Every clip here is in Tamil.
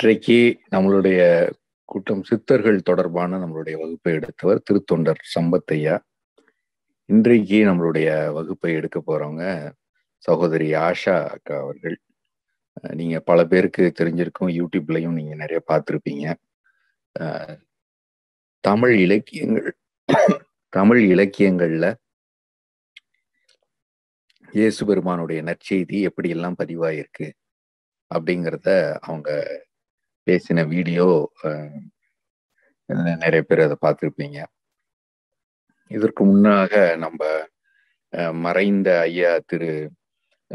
இன்றைக்கு நம்மளுடைய கூட்டம் சித்தர்கள் தொடர்பான நம்மளுடைய வகுப்பை எடுத்தவர் திருத்தொண்டர் சம்பத்தையா இன்றைக்கு நம்மளுடைய வகுப்பை எடுக்க போறவங்க சகோதரி ஆஷா அக்கா அவர்கள் நீங்க பல பேருக்கு தெரிஞ்சிருக்கும் யூடியூப்லையும் நீங்க நிறைய பார்த்துருப்பீங்க தமிழ் இலக்கியங்கள் தமிழ் இலக்கியங்கள்ல இயேசு பெருமானுடைய நற்செய்தி எப்படியெல்லாம் பதிவாயிருக்கு அப்படிங்கிறத அவங்க பேசின வீடியோ நிறைய பேர் அதை பார்த்துருப்பீங்க இதற்கு முன்னாக நம்ம மறைந்த ஐயா திரு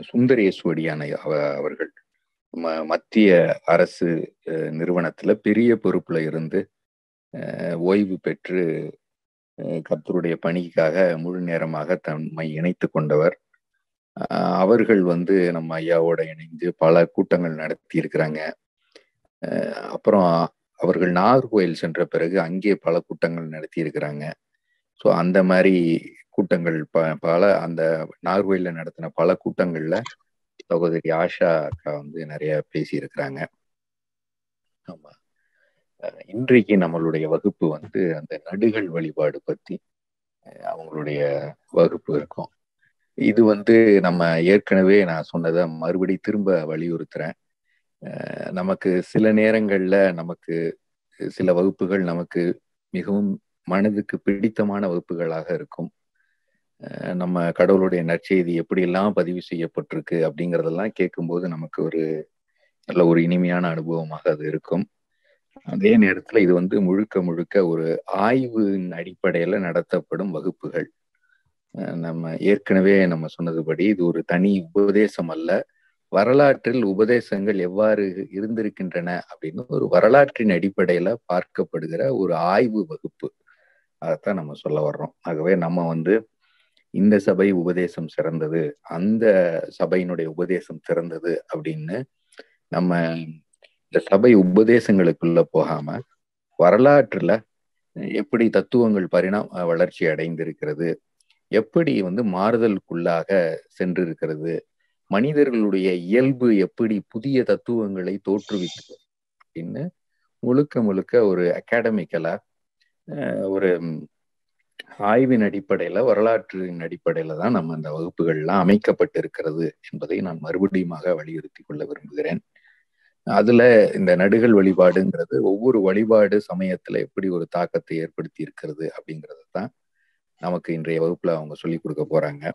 சுந்தரேஸ்வடியான அவர்கள் மத்திய அரசு நிறுவனத்தில் பெரிய பொறுப்பில் இருந்து ஓய்வு பெற்று கர்த்தருடைய பணிக்காக முழு நேரமாக தம்மை இணைத்து கொண்டவர் அவர்கள் வந்து நம்ம ஐயாவோட இணைந்து பல கூட்டங்கள் நடத்தி இருக்கிறாங்க அப்புறம் அவர்கள் நாகர்கோயில் சென்ற பிறகு அங்கே பல கூட்டங்கள் நடத்தி இருக்கிறாங்க ஸோ அந்த மாதிரி கூட்டங்கள் ப பல அந்த நாகர்கோயில நடத்தின பல கூட்டங்களில் சகோதரி ஆஷா அக்கா வந்து நிறைய பேசியிருக்கிறாங்க ஆமாம் இன்றைக்கு நம்மளுடைய வகுப்பு வந்து அந்த நடுகள் வழிபாடு பற்றி அவங்களுடைய வகுப்பு இருக்கும் இது வந்து நம்ம ஏற்கனவே நான் சொன்னதை மறுபடி திரும்ப வலியுறுத்துறேன் நமக்கு சில நேரங்கள்ல நமக்கு சில வகுப்புகள் நமக்கு மிகவும் மனதுக்கு பிடித்தமான வகுப்புகளாக இருக்கும் நம்ம கடவுளுடைய நற்செய்தி எப்படியெல்லாம் பதிவு செய்யப்பட்டிருக்கு அப்படிங்கிறதெல்லாம் கேட்கும்போது நமக்கு ஒரு நல்ல ஒரு இனிமையான அனுபவமாக அது இருக்கும் அதே நேரத்துல இது வந்து முழுக்க முழுக்க ஒரு ஆய்வின் அடிப்படையில நடத்தப்படும் வகுப்புகள் நம்ம ஏற்கனவே நம்ம சொன்னதுபடி இது ஒரு தனி உபதேசம் அல்ல வரலாற்றில் உபதேசங்கள் எவ்வாறு இருந்திருக்கின்றன அப்படின்னு ஒரு வரலாற்றின் அடிப்படையில பார்க்கப்படுகிற ஒரு ஆய்வு வகுப்பு அதைத்தான் நம்ம சொல்ல வர்றோம் ஆகவே நம்ம வந்து இந்த சபை உபதேசம் சிறந்தது அந்த சபையினுடைய உபதேசம் சிறந்தது அப்படின்னு நம்ம இந்த சபை உபதேசங்களுக்குள்ள போகாம வரலாற்றுல எப்படி தத்துவங்கள் பரிணாம வளர்ச்சி அடைந்திருக்கிறது எப்படி வந்து மாறுதலுக்குள்ளாக சென்றிருக்கிறது மனிதர்களுடைய இயல்பு எப்படி புதிய தத்துவங்களை தோற்றுவித்து அப்படின்னு முழுக்க முழுக்க ஒரு அகாடமிக்கலா ஒரு ஆய்வின் அடிப்படையில வரலாற்றின் அடிப்படையில தான் நம்ம அந்த வகுப்புகள்லாம் அமைக்கப்பட்டிருக்கிறது என்பதை நான் மறுபடியுமாக வலியுறுத்தி கொள்ள விரும்புகிறேன் அதுல இந்த நடுகள் வழிபாடுங்கிறது ஒவ்வொரு வழிபாடு சமயத்துல எப்படி ஒரு தாக்கத்தை ஏற்படுத்தி இருக்கிறது அப்படிங்கிறத தான் நமக்கு இன்றைய வகுப்புல அவங்க சொல்லி கொடுக்க போறாங்க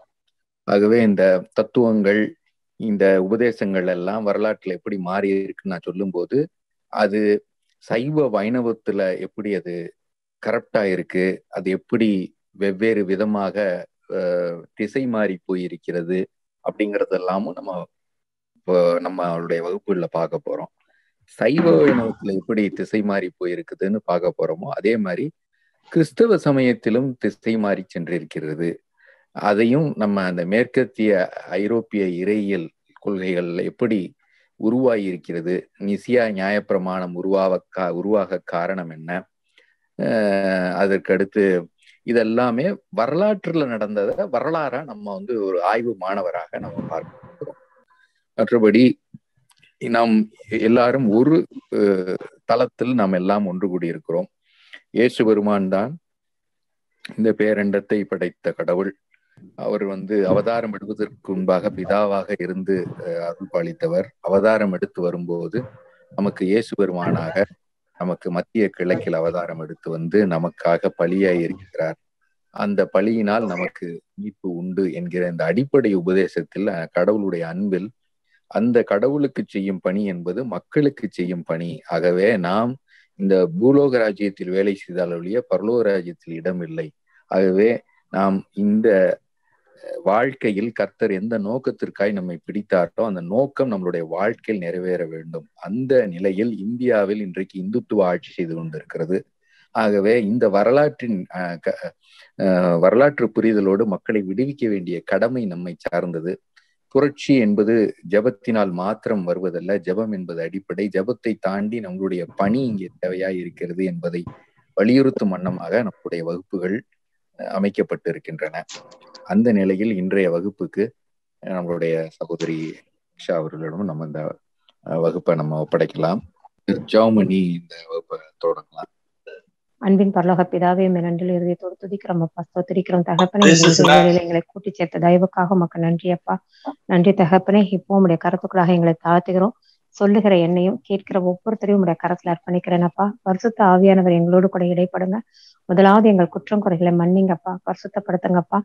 ஆகவே இந்த தத்துவங்கள் இந்த உபதேசங்கள் எல்லாம் வரலாற்றில் எப்படி மாறி இருக்குன்னு நான் சொல்லும்போது அது சைவ வைணவத்துல எப்படி அது கரப்டா இருக்கு அது எப்படி வெவ்வேறு விதமாக திசை மாறி போயிருக்கிறது அப்படிங்கறதெல்லாமும் நம்ம நம்மளுடைய வகுப்புகள்ல பார்க்க போறோம் சைவ வைணவத்துல எப்படி திசை மாறி போயிருக்குதுன்னு பார்க்க போறோமோ அதே மாதிரி கிறிஸ்தவ சமயத்திலும் திசை மாறி சென்றிருக்கிறது அதையும் நம்ம அந்த மேற்கத்திய ஐரோப்பிய இறையியல் கொள்கைகள் எப்படி உருவாகியிருக்கிறது நிசியா நியாயப்பிரமாணம் உருவாக கா உருவாக காரணம் என்ன அதற்கடுத்து இதெல்லாமே வரலாற்றுல நடந்ததை வரலாறா நம்ம வந்து ஒரு ஆய்வு மாணவராக நம்ம பார்க்கிறோம் மற்றபடி நாம் எல்லாரும் ஒரு தளத்தில் நாம் எல்லாம் ஒன்று கூடியிருக்கிறோம் இயேசு பெருமான் தான் இந்த பேரண்டத்தை படைத்த கடவுள் அவர் வந்து அவதாரம் எடுப்பதற்கு முன்பாக பிதாவாக இருந்து அருள் பாலித்தவர் அவதாரம் எடுத்து வரும்போது நமக்கு இயேசு பெருமானாக நமக்கு மத்திய கிழக்கில் அவதாரம் எடுத்து வந்து நமக்காக பழியாய் இருக்கிறார் அந்த பழியினால் நமக்கு மீட்பு உண்டு என்கிற இந்த அடிப்படை உபதேசத்தில் கடவுளுடைய அன்பில் அந்த கடவுளுக்கு செய்யும் பணி என்பது மக்களுக்கு செய்யும் பணி ஆகவே நாம் இந்த பூலோக ராஜ்யத்தில் வேலை செய்தால் ஒழிய பரலோக ராஜ்யத்தில் இடம் இல்லை ஆகவே நாம் இந்த வாழ்க்கையில் கர்த்தர் எந்த நோக்கத்திற்காய் நம்மை பிடித்தார்களோ அந்த நோக்கம் நம்மளுடைய வாழ்க்கையில் நிறைவேற வேண்டும் அந்த நிலையில் இந்தியாவில் இன்றைக்கு இந்துத்துவ ஆட்சி செய்து கொண்டிருக்கிறது ஆகவே இந்த வரலாற்றின் வரலாற்று புரிதலோடு மக்களை விடுவிக்க வேண்டிய கடமை நம்மை சார்ந்தது புரட்சி என்பது ஜபத்தினால் மாத்திரம் வருவதல்ல ஜபம் என்பது அடிப்படை ஜபத்தை தாண்டி நம்மளுடைய பணி இங்கே தேவையாயிருக்கிறது இருக்கிறது என்பதை வலியுறுத்தும் வண்ணமாக நம்முடைய வகுப்புகள் அமைக்கப்பட்டு இருக்கின்றன அந்த நிலையில் இன்றைய வகுப்புக்கு நம்மளுடைய சகோதரி ஷா அவர்களிடம் நம்ம இந்த வகுப்பை நம்ம ஒப்படைக்கலாம் ஜாமணி இந்த வகுப்பை தொடங்கலாம் அன்பின் பரலோக பிதாவே மிரண்டில் இறுதியத்தோடு துதிக்கிறோம் அப்பா ஸ்தோத்திரிக்கிறோம் தகப்பனே எங்களை கூட்டி சேர்த்த தயவுக்காக மக்கள் நன்றி அப்பா நன்றி தகப்பனே இப்போ உடைய கருத்துக்களாக எங்களை தாழ்த்துகிறோம் சொல்லுகிற என்னையும் கேட்கிற ஒவ்வொருத்தரையும் உடைய கரத்துல அர்ப்பணிக்கிறேனப்பா பரிசுத்த ஆவியானவர் எங்களோடு கூட இடைப்படுங்க முதலாவது எங்கள் குற்றம் குறைகளை மன்னிங்கப்பா பரிசுத்தப்படுத்துங்கப்பா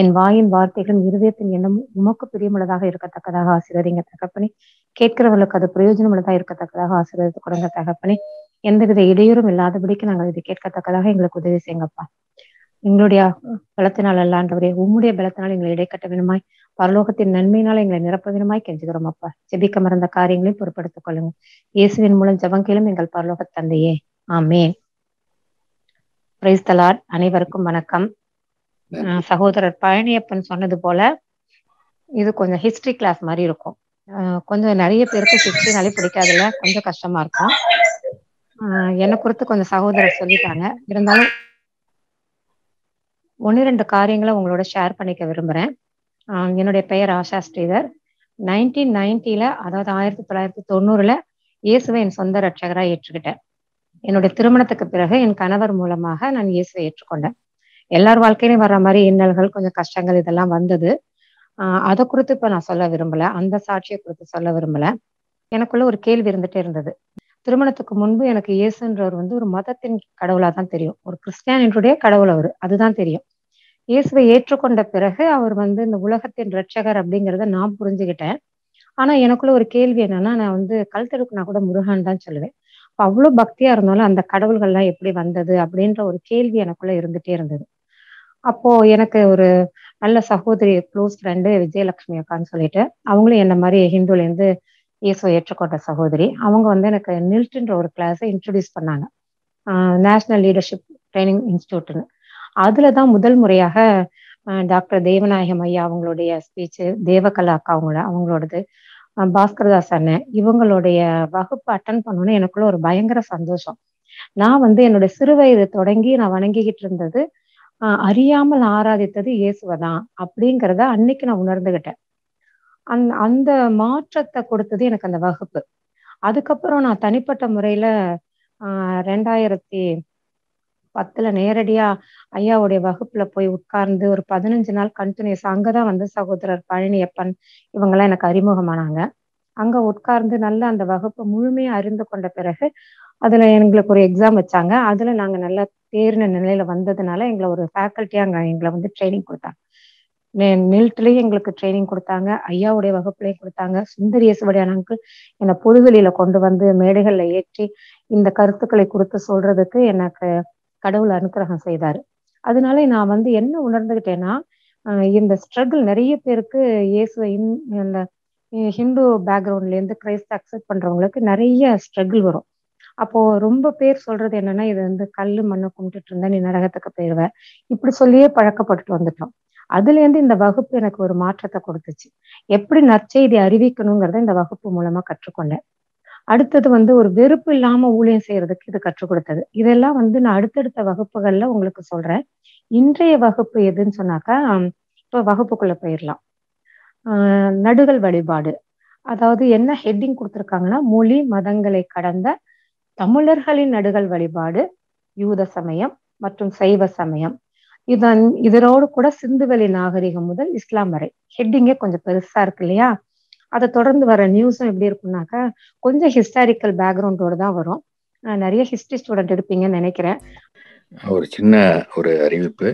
என் வாயின் வார்த்தைகளும் இருதயத்தின் எண்ணமும் உமக்கு பிரியமுள்ளதாக இருக்கத்தக்கதாக ஆசீர்வதிங்க தகப்பனி கேட்கிறவர்களுக்கு அது பிரயோஜனமுள்ளதாக இருக்கத்தக்கதாக ஆசீர்வதித்து கொடுங்க தகப்பனி எந்தவித இடையூறும் இல்லாதபடிக்கு நாங்கள் இது கேட்கத்தக்கதாக எங்களுக்கு உதவி செய்யுங்கப்பா எங்களுடைய பலத்தினால் அல்லாண்டவரே உம்முடைய பலத்தினால் எங்களை இடைக்கட்ட வேணுமாய் பரலோகத்தின் நன்மையினால் எங்களை நிரப்பதினமாய் கெஞ்சுகிறோம் அப்பா ஜெபிக்க மறந்த காரியங்களையும் பொருட்படுத்திக் கொள்ளுங்க இயேசுவின் மூலம் ஜபங்கிலும் எங்கள் பரலோக தந்தையே ஆமே பிரைஸ்தலார் அனைவருக்கும் வணக்கம் சகோதரர் பழனியப்பன் சொன்னது போல இது கொஞ்சம் ஹிஸ்டரி கிளாஸ் மாதிரி இருக்கும் கொஞ்சம் நிறைய பேருக்கு ஹிஸ்டரினாலே பிடிக்காதுல்ல கொஞ்சம் கஷ்டமா இருக்கும் என்னை குறித்து கொஞ்சம் சகோதரர் சொல்லிட்டாங்க இருந்தாலும் ஒன்னு ரெண்டு காரியங்களை உங்களோட ஷேர் பண்ணிக்க விரும்புறேன் என்னுடைய பெயர் ஆஷா ஸ்ரீதர் நைன்டீன் நைன்டில அதாவது ஆயிரத்தி தொள்ளாயிரத்தி தொண்ணூறுல இயேசுவை என் சொந்த ரட்சகரா ஏற்றுக்கிட்டேன் என்னுடைய திருமணத்துக்கு பிறகு என் கணவர் மூலமாக நான் இயேசுவை ஏற்றுக்கொண்டேன் எல்லார் வாழ்க்கையிலும் வர்ற மாதிரி இன்னல்கள் கொஞ்சம் கஷ்டங்கள் இதெல்லாம் வந்தது ஆஹ் அதை குறித்து இப்ப நான் சொல்ல விரும்பல அந்த சாட்சியை குறித்து சொல்ல விரும்பல எனக்குள்ள ஒரு கேள்வி இருந்துட்டே இருந்தது திருமணத்துக்கு முன்பு எனக்கு இயேசுன்றவர் வந்து ஒரு மதத்தின் கடவுளா தான் தெரியும் ஒரு கிறிஸ்டியானுடைய கடவுள் அவர் அதுதான் தெரியும் இயேசுவை ஏற்றுக்கொண்ட பிறகு அவர் வந்து இந்த உலகத்தின் ரட்சகர் அப்படிங்கிறத நான் புரிஞ்சுக்கிட்டேன் ஆனா எனக்குள்ள ஒரு கேள்வி என்னன்னா நான் வந்து கல் கழுத்தெடுக்குனா கூட முருகன் தான் சொல்லுவேன் அவ்வளோ பக்தியா இருந்தாலும் அந்த கடவுள்கள்லாம் எப்படி வந்தது அப்படின்ற ஒரு கேள்வி எனக்குள்ள இருந்துட்டே இருந்தது அப்போ எனக்கு ஒரு நல்ல சகோதரி க்ளோஸ் ஃப்ரெண்டு விஜயலட்சுமி அக்கான்னு சொல்லிட்டு அவங்களும் என்ன மாதிரி ஹிந்துலேருந்து இயேசுவை ஏற்றுக்கொண்ட சகோதரி அவங்க வந்து எனக்கு நில்ட்டுன்ற ஒரு கிளாஸை இன்ட்ரடியூஸ் பண்ணாங்க நேஷனல் லீடர்ஷிப் ட்ரைனிங் இன்ஸ்டியூட்னு அதுலதான் முதல் முறையாக டாக்டர் தேவநாயகம் ஐயா அவங்களுடைய ஸ்பீச்சு தேவகலா அக்கா அவங்களோட அவங்களோடது பாஸ்கரதாஸ் அண்ணன் இவங்களுடைய வகுப்பு அட்டன் பண்ணணும்னு எனக்குள்ள ஒரு பயங்கர சந்தோஷம் நான் வந்து என்னோட சிறுவயது தொடங்கி நான் வணங்கிக்கிட்டு இருந்தது அறியாமல் ஆராதித்தது இயேசுவதான் அப்படிங்கிறத அன்னைக்கு நான் உணர்ந்துகிட்டேன் அந் அந்த மாற்றத்தை கொடுத்தது எனக்கு அந்த வகுப்பு அதுக்கப்புறம் நான் தனிப்பட்ட முறையில ஆஹ் ரெண்டாயிரத்தி பத்துல நேரடியா ஐயாவுடைய வகுப்புல போய் உட்கார்ந்து ஒரு பதினஞ்சு நாள் கண்டினியூஸ் அங்கதான் வந்து சகோதரர் பழனியப்பன் இவங்கெல்லாம் எனக்கு அறிமுகமானாங்க அங்க உட்கார்ந்து நல்லா அந்த வகுப்பு முழுமையா அறிந்து கொண்ட பிறகு அதுல எங்களுக்கு ஒரு எக்ஸாம் வச்சாங்க அதுல நாங்க நல்லா தேர்ன நிலையில வந்ததுனால எங்களை ஒரு ஃபேக்கல்ட்டியா அங்க எங்களை வந்து ட்ரைனிங் கொடுத்தாங்க நில்ட்லயும் எங்களுக்கு ட்ரைனிங் கொடுத்தாங்க ஐயாவுடைய வகுப்புலயும் கொடுத்தாங்க சுந்தரியேசுவடியான அங்கிள் என்னை பொதுவெளியில கொண்டு வந்து மேடைகள்ல ஏற்றி இந்த கருத்துக்களை கொடுத்து சொல்றதுக்கு எனக்கு கடவுள் அனுக்கிரகம் செய்தாரு அதனால நான் வந்து என்ன உணர்ந்துகிட்டேன்னா இந்த ஸ்ட்ரகிள் நிறைய பேருக்கு இயேசு இந்த ஹிந்து பேக்ரவுண்ட்லேருந்து கிரைஸ்த அக்செப்ட் பண்ணுறவங்களுக்கு நிறைய ஸ்ட்ரகிள் வரும் அப்போ ரொம்ப பேர் சொல்றது என்னன்னா இது வந்து கல் மண்ணை கும்பிட்டு இருந்தா நீ நரகத்துக்கு போயிடுவேன் இப்படி சொல்லியே பழக்கப்பட்டுட்டு வந்துட்டோம் அதுல இருந்து இந்த வகுப்பு எனக்கு ஒரு மாற்றத்தை கொடுத்துச்சு எப்படி நற்செய்தி அறிவிக்கணுங்கிறத இந்த வகுப்பு மூலமா கற்றுக்கொண்டேன் அடுத்தது வந்து ஒரு வெறுப்பு இல்லாம ஊழியம் செய்யறதுக்கு இது கற்றுக் கொடுத்தது இதெல்லாம் வந்து நான் அடுத்தடுத்த வகுப்புகள்ல உங்களுக்கு சொல்றேன் இன்றைய வகுப்பு எதுன்னு சொன்னாக்கா இப்ப வகுப்புக்குள்ள போயிடலாம் நடுகள் வழிபாடு அதாவது என்ன ஹெட்டிங் கொடுத்துருக்காங்கன்னா மொழி மதங்களை கடந்த தமிழர்களின் நடுகள் வழிபாடு யூத சமயம் மற்றும் சைவ சமயம் இதன் இதனோடு கூட சிந்துவெளி நாகரிகம் முதல் இஸ்லாம் வரை ஹெட்டிங்கே கொஞ்சம் பெருசா இருக்கு இல்லையா அதை தொடர்ந்து வர நியூஸும் எப்படி இருக்கும்னாக்கா கொஞ்சம் ஹிஸ்டாரிக்கல் பேக்ரவுண்டோட தான் வரும் நிறைய ஹிஸ்டரி ஸ்டூடெண்ட் எடுப்பீங்கன்னு நினைக்கிறேன் ஒரு சின்ன ஒரு அறிவிப்பு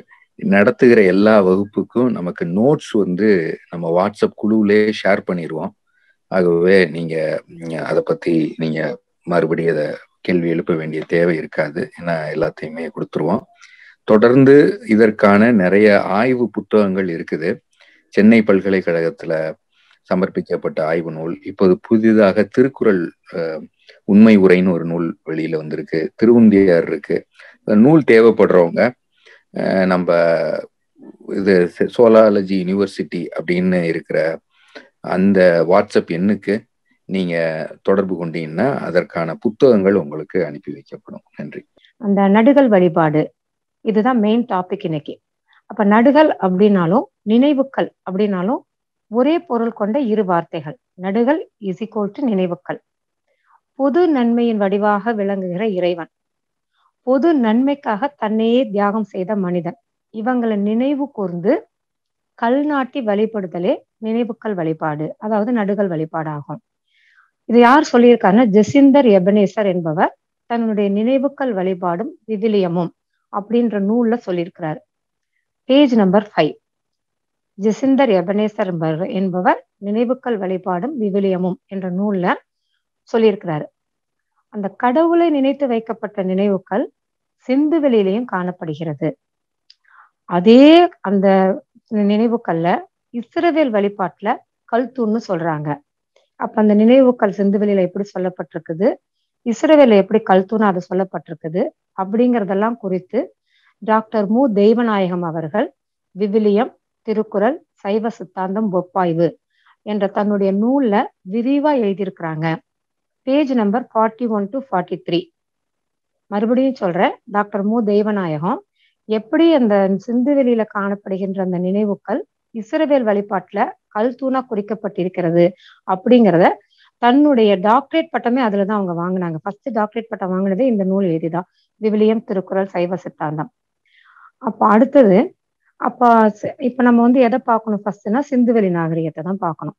நடத்துகிற எல்லா வகுப்புக்கும் நமக்கு நோட்ஸ் வந்து நம்ம வாட்ஸ்அப் குழுவிலே ஷேர் பண்ணிடுவோம் ஆகவே நீங்க அதை பத்தி நீங்க மறுபடியும் அதை கேள்வி எழுப்ப வேண்டிய தேவை இருக்காது ஏன்னா எல்லாத்தையுமே கொடுத்துருவோம் தொடர்ந்து இதற்கான நிறைய ஆய்வு புத்தகங்கள் இருக்குது சென்னை பல்கலைக்கழகத்துல சமர்ப்பிக்கப்பட்ட ஆய்வு நூல் இப்போது புதிதாக திருக்குறள் உண்மை உரைன்னு ஒரு நூல் வெளியில வந்திருக்கு திருவுந்தியார் இருக்கு நூல் தேவைப்படுறவங்க நம்ம இது சோலாலஜி யூனிவர்சிட்டி அப்படின்னு இருக்கிற அந்த வாட்ஸ்அப் எண்ணுக்கு நீங்க தொடர்பு கொண்டீங்கன்னா அதற்கான புத்தகங்கள் உங்களுக்கு அனுப்பி வைக்கப்படும் நன்றி அந்த நடுகள் வழிபாடு இதுதான் மெயின் டாபிக் இன்னைக்கு அப்ப நடுகள் அப்படின்னாலும் நினைவுகள் அப்படின்னாலும் ஒரே பொருள் கொண்ட இரு வார்த்தைகள் நடுகள் இசிகோட்டு நினைவுக்கள் பொது நன்மையின் வடிவாக விளங்குகிற இறைவன் பொது நன்மைக்காக தன்னையே தியாகம் செய்த மனிதன் இவங்களை நினைவு கூர்ந்து கல் நாட்டி வழிபடுதலே நினைவுக்கள் வழிபாடு அதாவது நடுகள் வழிபாடாகும் இது யார் சொல்லியிருக்காருன்னா ஜெசிந்தர் எபனேசர் என்பவர் தன்னுடைய நினைவுக்கள் வழிபாடும் விவிலியமும் அப்படின்ற நூல்ல சொல்லியிருக்கிறார் பேஜ் நம்பர் ஃபைவ் ஜெசிந்தர் எபனேசர் என்பவர் நினைவுக்கள் வழிபாடும் விவிலியமும் என்ற நூல்ல சொல்லியிருக்கிறாரு அந்த கடவுளை நினைத்து வைக்கப்பட்ட நினைவுக்கள் சிந்து வெளியிலையும் காணப்படுகிறது அதே அந்த நினைவுக்கள்ல இஸ்ரவேல் வழிபாட்டுல கல்தூன்னு சொல்றாங்க அப்ப அந்த நினைவுக்கள் சிந்து வெளியில எப்படி சொல்லப்பட்டிருக்குது இஸ்ரவேல எப்படி கல்தூன்னு அது சொல்லப்பட்டிருக்குது அப்படிங்கிறதெல்லாம் குறித்து டாக்டர் மு தெய்வநாயகம் அவர்கள் விவிலியம் திருக்குறள் சைவ சித்தாந்தம் ஒப்பாய்வு என்ற தன்னுடைய நூல்ல விரிவா எழுதியிருக்கிறாங்க page number forty one to forty three மறுபடியும் சொல்றேன் டாக்டர் மு தெய்வநாயகம் எப்படி அந்த சிந்து வெளியில காணப்படுகின்ற அந்த நினைவுக்கள் இஸ்ரவேல் வழிபாட்டுல கல் தூணா குறிக்கப்பட்டிருக்கிறது அப்படிங்கிறத தன்னுடைய டாக்டரேட் பட்டமே அதுலதான் அவங்க வாங்கினாங்க ஃபர்ஸ்ட் டாக்டரேட் பட்டம் வாங்கினதே இந்த நூல் எழுதிதான் விவிலியம் திருக்குறள் சைவ சித்தாந்தம் அப்போ அடுத்தது அப்போ இப்போ நம்ம வந்து எதை பார்க்கணும் ஃபர்ஸ்ட்னா சிந்துவெளி நாகரிகத்தை தான் பார்க்கணும்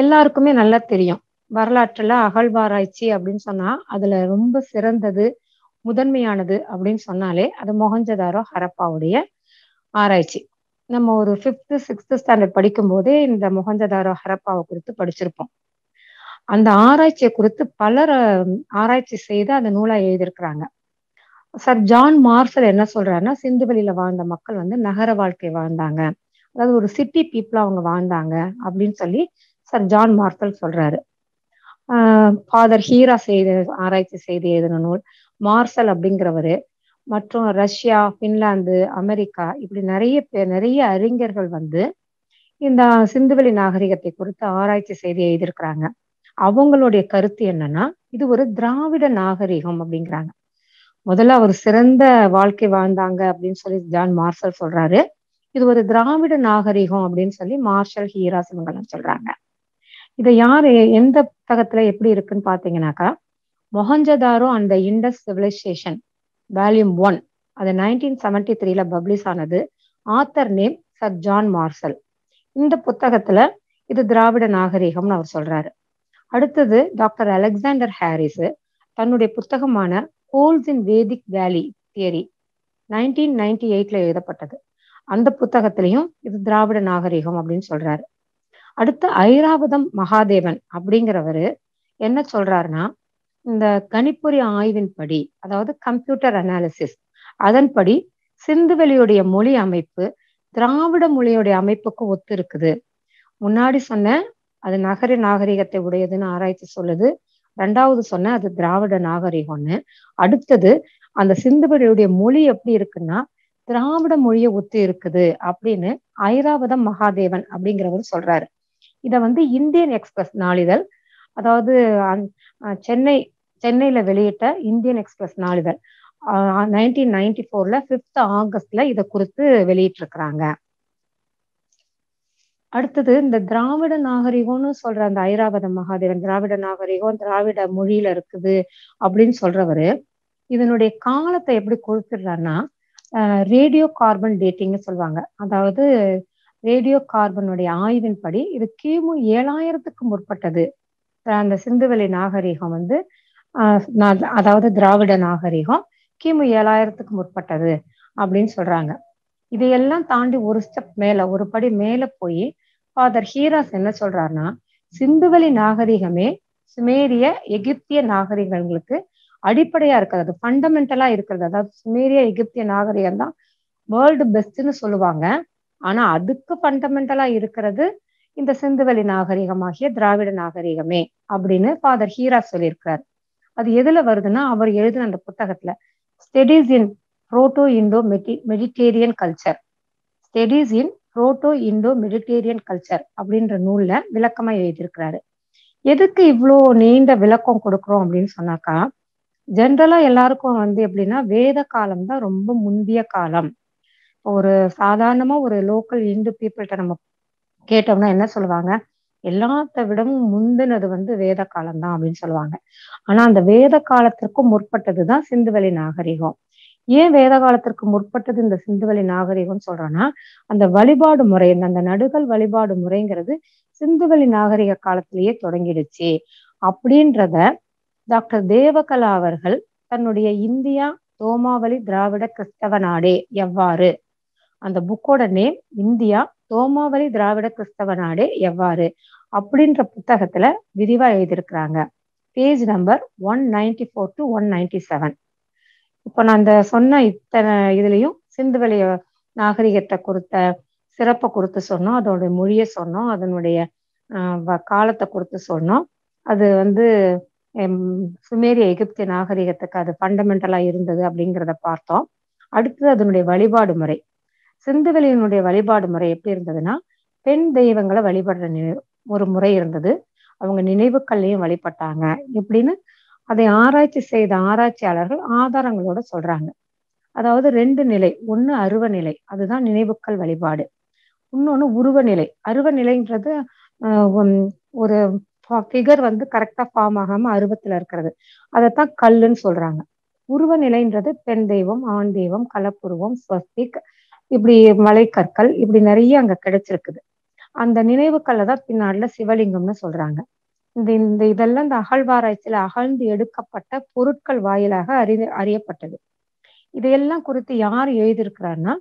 எல்லாருக்குமே நல்லா தெரியும் வரலாற்றுல அகழ்வாராய்ச்சி அப்படின்னு சொன்னா அதுல ரொம்ப சிறந்தது முதன்மையானது அப்படின்னு சொன்னாலே அது மொஹஞ்சதாரோ ஹரப்பாவுடைய ஆராய்ச்சி நம்ம ஒரு ஃபிஃப்த்து சிக்ஸ்த்து ஸ்டாண்டர்ட் படிக்கும் போதே இந்த மொஹஞ்சதாரோ ஹரப்பாவை குறித்து படிச்சிருப்போம் அந்த ஆராய்ச்சியை குறித்து பலர் ஆராய்ச்சி செய்து அந்த நூலா எழுதியிருக்கிறாங்க சார் ஜான் மார்சல் என்ன சொல்றாருன்னா சிந்து வெளியில வாழ்ந்த மக்கள் வந்து நகர வாழ்க்கை வாழ்ந்தாங்க அதாவது ஒரு சிட்டி பீப்புளா அவங்க வாழ்ந்தாங்க அப்படின்னு சொல்லி சார் ஜான் மார்சல் சொல்றாரு ஃபாதர் ஹீரா செய்த ஆராய்ச்சி செய்து எழுதின நூல் மார்சல் அப்படிங்கிறவரு மற்றும் ரஷ்யா பின்லாந்து அமெரிக்கா இப்படி நிறைய பேர் நிறைய அறிஞர்கள் வந்து இந்த சிந்துவெளி நாகரிகத்தை குறித்து ஆராய்ச்சி செய்து எழுதியிருக்கிறாங்க அவங்களுடைய கருத்து என்னன்னா இது ஒரு திராவிட நாகரிகம் அப்படிங்கிறாங்க முதல்ல அவர் சிறந்த வாழ்க்கை வாழ்ந்தாங்க அப்படின்னு சொல்லி ஜான் மார்ஷல் சொல்றாரு இது ஒரு திராவிட நாகரிகம் அப்படின்னு சொல்லி மார்ஷல் ஹீரா சொல்றாங்க இதை யாரு எந்த புத்தகத்துல எப்படி இருக்குன்னு பாத்தீங்கன்னாக்கா மொஹஞ்சதாரோ அந்த இண்டஸ் சிவிலைசேஷன் வேல்யூம் ஒன் அது நைன்டீன் செவன்டி த்ரீல பப்ளிஷ் ஆனது author name sir John Marshall இந்த புத்தகத்துல இது திராவிட நாகரிகம்னு அவர் சொல்றாரு அடுத்தது டாக்டர் அலெக்சாண்டர் ஹாரிஸ் தன்னுடைய புத்தகமான ஹோல்ஸ் இன் வேதிக் வேலி தியரி நைன்டீன் நைன்டி எயிட்ல எழுதப்பட்டது அந்த புத்தகத்திலையும் இது திராவிட நாகரிகம் அப்படின்னு சொல்றாரு அடுத்து ஐராவதம் மகாதேவன் அப்படிங்கிறவரு என்ன சொல்றாருன்னா இந்த கணிப்பொறி ஆய்வின்படி அதாவது கம்ப்யூட்டர் அனாலிசிஸ் அதன்படி சிந்துவெளியுடைய மொழி அமைப்பு திராவிட மொழியுடைய அமைப்புக்கு ஒத்து இருக்குது முன்னாடி சொன்ன அது நகர நாகரிகத்தை உடையதுன்னு ஆராய்ச்சி சொல்லுது ரெண்டாவது சொன்ன அது திராவிட நாகரிகம்னு அடுத்தது அந்த சிந்துபடியுடைய மொழி எப்படி இருக்குன்னா திராவிட மொழியை ஒத்து இருக்குது அப்படின்னு ஐராவதம் மகாதேவன் அப்படிங்கிறவர் சொல்றாரு இத வந்து இந்தியன் எக்ஸ்பிரஸ் நாளிதழ் அதாவது சென்னை சென்னையில வெளியிட்ட இந்தியன் எக்ஸ்பிரஸ் நாளிதழ் நைன்டீன் நைன்டி ஃபோர்ல பிப்த் ஆகஸ்ட்ல இதை குறித்து வெளியிட்டிருக்கிறாங்க அடுத்தது இந்த திராவிட நாகரிகம்னு சொல்ற அந்த ஐராவத மகாதேவன் திராவிட நாகரிகம் திராவிட மொழியில இருக்குது அப்படின்னு சொல்றவரு இதனுடைய காலத்தை எப்படி கொடுத்துடுறாருன்னா ரேடியோ கார்பன் டேட்டிங்னு சொல்லுவாங்க அதாவது ரேடியோ கார்பனுடைய ஆய்வின்படி இது கிமு ஏழாயிரத்துக்கு முற்பட்டது அந்த சிந்துவெளி நாகரிகம் வந்து அதாவது திராவிட நாகரிகம் கிமு ஏழாயிரத்துக்கு முற்பட்டது அப்படின்னு சொல்றாங்க இதையெல்லாம் தாண்டி ஒரு ஸ்டெப் மேல ஒரு படி மேல போய் ஃபாதர் ஹீராஸ் என்ன சொல்றாருன்னா சிந்துவெளி நாகரிகமே சுமேரிய எகிப்திய நாகரிகங்களுக்கு அடிப்படையா இருக்கிறது அது ஃபண்டமெண்டலா இருக்கிறது அதாவது சுமேரிய எகிப்திய நாகரிகம் தான் வேர்ல்டு பெஸ்ட்னு சொல்லுவாங்க ஆனா அதுக்கு ஃபண்டமெண்டலா இருக்கிறது இந்த சிந்துவெளி நாகரிகமாகிய திராவிட நாகரிகமே அப்படின்னு ஃபாதர் ஹீரா சொல்லியிருக்கிறார் அது எதுல வருதுன்னா அவர் எழுதின அந்த புத்தகத்துல studies in proto Indo Medi Mediterranean culture studies in proto Indo Mediterranean culture அப்படின்ற நூல்ல விளக்கமா எழுதியிருக்கிறாரு எதுக்கு இவ்வளோ நீண்ட விளக்கம் கொடுக்குறோம் அப்படின்னு சொன்னாக்கா ஜென்ரலா எல்லாருக்கும் வந்து எப்படின்னா வேத காலம் தான் ரொம்ப முந்திய காலம் ஒரு சாதாரணமா ஒரு லோக்கல் இந்து பீப்புள்கிட்ட நம்ம கேட்டோம்னா என்ன சொல்லுவாங்க எல்லாத்த விடவும் முந்தினது வந்து வேத காலம் தான் அப்படின்னு சொல்லுவாங்க ஆனா அந்த வேத காலத்திற்கும் முற்பட்டதுதான் சிந்துவெளி நாகரிகம் ஏன் வேத காலத்திற்கு முற்பட்டது இந்த சிந்துவெளி நாகரிகம்னு சொல்றோம்னா அந்த வழிபாடு முறை அந்த நடுகள் வழிபாடு முறைங்கிறது சிந்துவெளி நாகரிக காலத்திலேயே தொடங்கிடுச்சு அப்படின்றத டாக்டர் தேவகலா அவர்கள் தன்னுடைய இந்தியா தோமாவளி திராவிட கிறிஸ்தவ நாடே எவ்வாறு அந்த புக்கோட நேம் இந்தியா தோமாவளி திராவிட கிறிஸ்தவ நாடே எவ்வாறு அப்படின்ற புத்தகத்துல விரிவா எழுதியிருக்கிறாங்க page number one ninety four to one ninety seven இப்போ நான் அந்த சொன்ன இத்தனை இதுலேயும் வெளிய நாகரிகத்தை கொடுத்த சிறப்பை கொடுத்து சொன்னோம் அதோடைய மொழியை சொன்னோம் அதனுடைய காலத்தை கொடுத்து சொன்னோம் அது வந்து சுமேரிய எகிப்திய நாகரிகத்துக்கு அது ஃபண்டமெண்டலாக இருந்தது அப்படிங்கிறத பார்த்தோம் அடுத்தது அதனுடைய வழிபாடு முறை சிந்து வெளியினுடைய வழிபாடு முறை எப்படி இருந்ததுன்னா பெண் தெய்வங்களை வழிபடுற ஒரு முறை இருந்தது அவங்க நினைவுக்கள்லையும் வழிபட்டாங்க இப்படின்னு அதை ஆராய்ச்சி செய்த ஆராய்ச்சியாளர்கள் ஆதாரங்களோட சொல்றாங்க அதாவது ரெண்டு நிலை ஒன்று அருவ நிலை அதுதான் நினைவுக்கள் வழிபாடு இன்னொன்று உருவ நிலை அருவ நிலைன்றது ஒரு ஃபிகர் வந்து கரெக்டா ஃபார்ம் ஆகாம அருவத்துல இருக்கிறது அதைத்தான் கல்லுன்னு சொல்றாங்க உருவ நிலைன்றது பெண் தெய்வம் ஆண் தெய்வம் கலப்புருவம் ஸ்வஸ்திக் இப்படி மலைக்கற்கள் இப்படி நிறைய அங்க கிடைச்சிருக்குது அந்த நினைவுக்கல்லை தான் பின்னாடில சிவலிங்கம்னு சொல்றாங்க இந்த இந்த இதெல்லாம் இந்த அகழ்வாராய்ச்சியில அகழ்ந்து எடுக்கப்பட்ட பொருட்கள் வாயிலாக அறி அறியப்பட்டது இதையெல்லாம் குறித்து யார் எழுதியிருக்கிறார்னா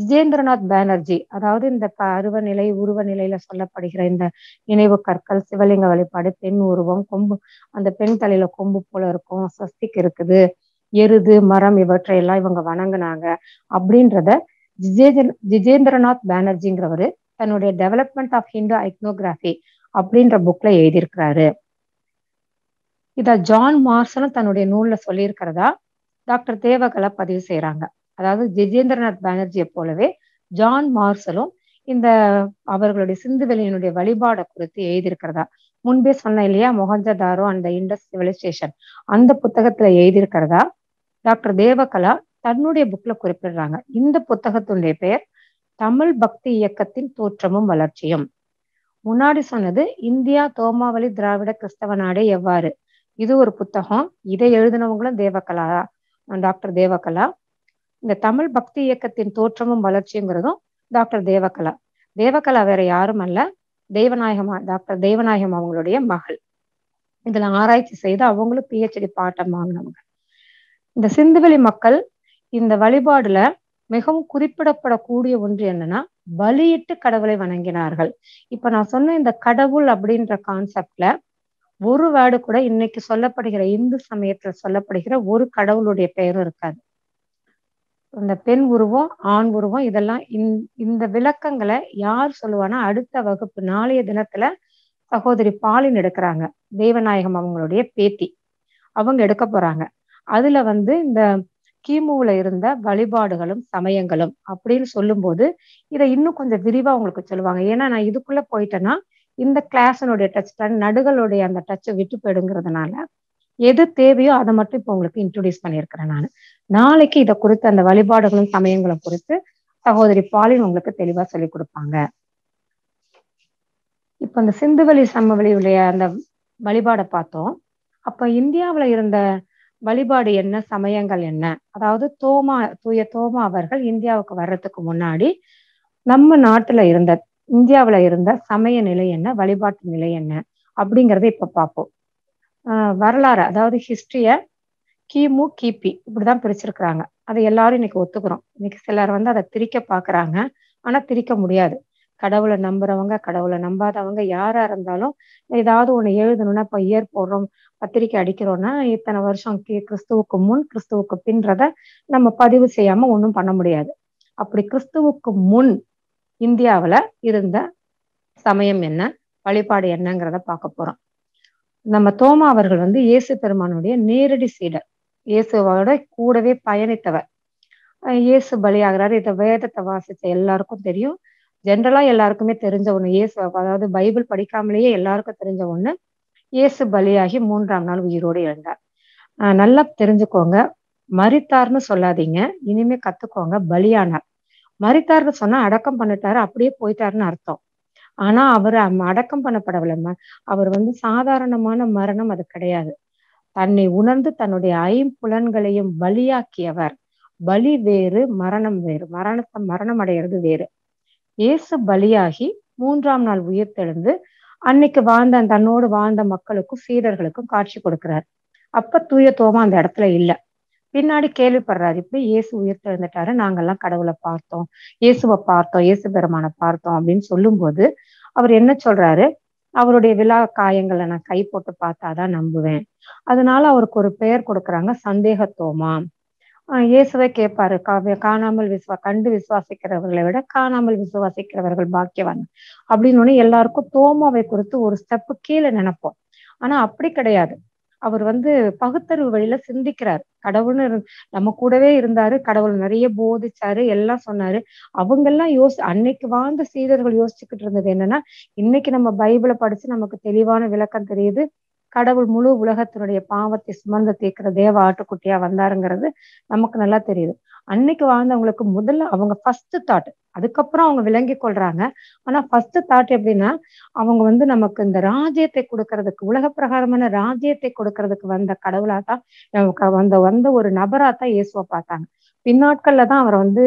ஜிஜேந்திரநாத் பானர்ஜி அதாவது இந்த பருவநிலை உருவ நிலையில சொல்லப்படுகிற இந்த நினைவு கற்கள் சிவலிங்க வழிபாடு பெண் உருவம் கொம்பு அந்த பெண் தலையில கொம்பு போல இருக்கும் சஸ்திக்கு இருக்குது எருது மரம் இவற்றை எல்லாம் இவங்க வணங்குனாங்க அப்படின்றத ஜிஜேந்திர ஜிஜேந்திரநாத் பானர்ஜிங்கிறவரு தன்னுடைய டெவலப்மெண்ட் ஆஃப் ஹிந்து ஐக்னோகிராஃபி அப்படின்ற புக்ல எழுதியிருக்கிறாரு இத ஜான் மார்சலும் தன்னுடைய நூல்ல சொல்லியிருக்கிறதா டாக்டர் தேவகலா பதிவு செய்யறாங்க அதாவது ஜிஜேந்திரநாத் பானர்ஜியை போலவே ஜான் மார்சலும் இந்த அவர்களுடைய சிந்துவெளியினுடைய வழிபாடை குறித்து எழுதியிருக்கிறதா முன்பே சொன்ன இல்லையா மொஹஞ்சதாரோ அந்த இண்டஸ் சிவிலைசேஷன் அந்த புத்தகத்துல எழுதியிருக்கிறதா டாக்டர் தேவகலா தன்னுடைய புக்ல குறிப்பிடுறாங்க இந்த புத்தகத்துடைய பெயர் தமிழ் பக்தி இயக்கத்தின் தோற்றமும் வளர்ச்சியும் முன்னாடி சொன்னது இந்தியா தோமாவளி திராவிட கிறிஸ்தவ நாடே எவ்வாறு இது ஒரு புத்தகம் இதை எழுதினவங்களும் தேவகலா டாக்டர் தேவகலா இந்த தமிழ் பக்தி இயக்கத்தின் தோற்றமும் வளர்ச்சிங்கிறதும் டாக்டர் தேவகலா தேவகலா வேற யாரும் அல்ல தெய்வநாயகமா டாக்டர் தெய்வநாயகம் அவங்களுடைய மகள் இதுல ஆராய்ச்சி செய்து அவங்களும் பிஹெச்டி பாட்டம் வாங்கினவங்க இந்த சிந்துவெளி மக்கள் இந்த வழிபாடுல மிகவும் குறிப்பிடப்படக்கூடிய ஒன்று என்னன்னா பலியிட்டு கடவுளை வணங்கினார்கள் இப்ப நான் சொன்ன இந்த கடவுள் அப்படின்ற கான்செப்ட்ல ஒரு வேர்டு கூட இன்னைக்கு சொல்லப்படுகிற இந்து சமயத்துல சொல்லப்படுகிற ஒரு கடவுளுடைய பெயரும் இருக்காது இந்த பெண் உருவம் ஆண் உருவம் இதெல்லாம் இந்த விளக்கங்களை யார் சொல்லுவானா அடுத்த வகுப்பு நாளைய தினத்துல சகோதரி பாலின் எடுக்கிறாங்க தேவநாயகம் அவங்களுடைய பேத்தி அவங்க எடுக்க போறாங்க அதுல வந்து இந்த கிமுவில் இருந்த வழிபாடுகளும் சமயங்களும் அப்படின்னு சொல்லும்போது இதை இன்னும் கொஞ்சம் விரிவா உங்களுக்கு சொல்லுவாங்க ஏன்னா நான் இதுக்குள்ள போயிட்டேன்னா இந்த கிளாஸினுடைய டச் டங் நடுகளுடைய அந்த டச்சை விட்டு போயிடுங்கிறதுனால எது தேவையோ அதை மட்டும் இப்போ உங்களுக்கு இன்ட்ரொடியூஸ் பண்ணியிருக்கிறேன் நான் நாளைக்கு இதை குறித்து அந்த வழிபாடுகளும் சமயங்களும் குறித்து சகோதரி பாலின் உங்களுக்கு தெளிவா சொல்லி கொடுப்பாங்க இப்ப இந்த சிந்துவெளி சமவெளியுடைய அந்த வழிபாடை பார்த்தோம் அப்ப இந்தியாவில் இருந்த வழிபாடு என்ன சமயங்கள் என்ன அதாவது தோமா தூய தோமா அவர்கள் இந்தியாவுக்கு வர்றதுக்கு முன்னாடி நம்ம நாட்டுல இருந்த இந்தியாவில இருந்த சமய நிலை என்ன வழிபாட்டு நிலை என்ன அப்படிங்கிறத இப்ப பார்ப்போம் வரலாறு அதாவது ஹிஸ்டரிய கிமு கிபி இப்படிதான் பிரிச்சிருக்கிறாங்க அதை எல்லாரும் இன்னைக்கு ஒத்துக்கிறோம் இன்னைக்கு சிலர் வந்து அதை திரிக்க பாக்குறாங்க ஆனா திரிக்க முடியாது கடவுளை நம்புறவங்க கடவுளை நம்பாதவங்க யாரா இருந்தாலும் ஏதாவது ஒண்ணு எழுதணும்னா இப்ப இயர் போடுறோம் பத்திரிக்கை அடிக்கிறோம்னா இத்தனை வருஷம் கிறிஸ்துவுக்கு முன் கிறிஸ்துவுக்கு பின்றத நம்ம பதிவு செய்யாம ஒன்றும் பண்ண முடியாது அப்படி கிறிஸ்துவுக்கு முன் இந்தியாவில இருந்த சமயம் என்ன வழிபாடு என்னங்கிறத பார்க்க போறோம் நம்ம தோமா அவர்கள் வந்து இயேசு பெருமானுடைய நேரடி சீடர் இயேசுவோட கூடவே பயணித்தவர் இயேசு பலியாகிறாரு இதை வேதத்தை வாசிச்ச எல்லாருக்கும் தெரியும் ஜென்ரலா எல்லாருக்குமே தெரிஞ்ச ஒண்ணு இயேசு அதாவது பைபிள் படிக்காமலேயே எல்லாருக்கும் தெரிஞ்ச ஒண்ணு இயேசு பலியாகி மூன்றாம் நாள் உயிரோடு எழுந்தார் நல்லா தெரிஞ்சுக்கோங்க மறித்தார்னு சொல்லாதீங்க இனிமே கத்துக்கோங்க பலியானார் மறித்தார்னு சொன்னா அடக்கம் பண்ணிட்டாரு அப்படியே போயிட்டாருன்னு அர்த்தம் ஆனா அவர் அடக்கம் பண்ணப்படவில்லை அவர் வந்து சாதாரணமான மரணம் அது கிடையாது தன்னை உணர்ந்து தன்னுடைய ஐம்புலன்களையும் பலியாக்கியவர் பலி வேறு மரணம் வேறு மரணத்தை மரணம் அடையிறது வேறு இயேசு பலியாகி மூன்றாம் நாள் உயிர்த்தெழுந்து அன்னைக்கு வாழ்ந்த தன்னோடு வாழ்ந்த மக்களுக்கும் சீடர்களுக்கும் காட்சி கொடுக்கிறார் அப்ப தூய தோமா அந்த இடத்துல இல்ல பின்னாடி கேள்விப்படுறாரு இப்படி இயேசு உயிர்த்தெழுந்துட்டாரு நாங்கெல்லாம் கடவுளை பார்த்தோம் இயேசுவை பார்த்தோம் இயேசு பெருமானை பார்த்தோம் அப்படின்னு சொல்லும்போது அவர் என்ன சொல்றாரு அவருடைய விழா காயங்களை நான் கை போட்டு பார்த்தாதான் நம்புவேன் அதனால அவருக்கு ஒரு பெயர் கொடுக்குறாங்க சந்தேகத்தோமா இயேசுவை கேட்பாரு காவிய காணாமல் விசுவா கண்டு விசுவாசிக்கிறவர்களை விட காணாமல் விசுவாசிக்கிறவர்கள் பாக்கியவாங்க அப்படின்னு எல்லாருக்கும் தோமாவை கொடுத்து ஒரு ஸ்டெப்பு கீழே நினைப்போம் ஆனா அப்படி கிடையாது அவர் வந்து பகுத்தறிவு வழியில சிந்திக்கிறாரு கடவுள்னு நம்ம கூடவே இருந்தாரு கடவுள் நிறைய போதிச்சாரு எல்லாம் சொன்னாரு அவங்க எல்லாம் யோசி அன்னைக்கு வாழ்ந்த சீடர்கள் யோசிச்சுக்கிட்டு இருந்தது என்னன்னா இன்னைக்கு நம்ம பைபிளை படிச்சு நமக்கு தெளிவான விளக்கம் தெரியுது கடவுள் முழு உலகத்தினுடைய பாவத்தை சுமந்து தீர்க்கிற தேவ ஆட்டுக்குட்டியா வந்தாருங்கிறது நமக்கு நல்லா தெரியுது அன்னைக்கு வாழ்ந்தவங்களுக்கு முதல்ல அவங்க ஃபர்ஸ்ட் தாட் அதுக்கப்புறம் அவங்க விளங்கி கொள்றாங்க ஆனா ஃபர்ஸ்ட் தாட் எப்படின்னா அவங்க வந்து நமக்கு இந்த ராஜ்யத்தை கொடுக்கறதுக்கு உலக பிரகாரமான ராஜ்யத்தை கொடுக்கறதுக்கு வந்த கடவுளா தான் வந்த வந்த ஒரு நபரா தான் இயேசுவை பார்த்தாங்க பின்னாட்கள்ல தான் அவர் வந்து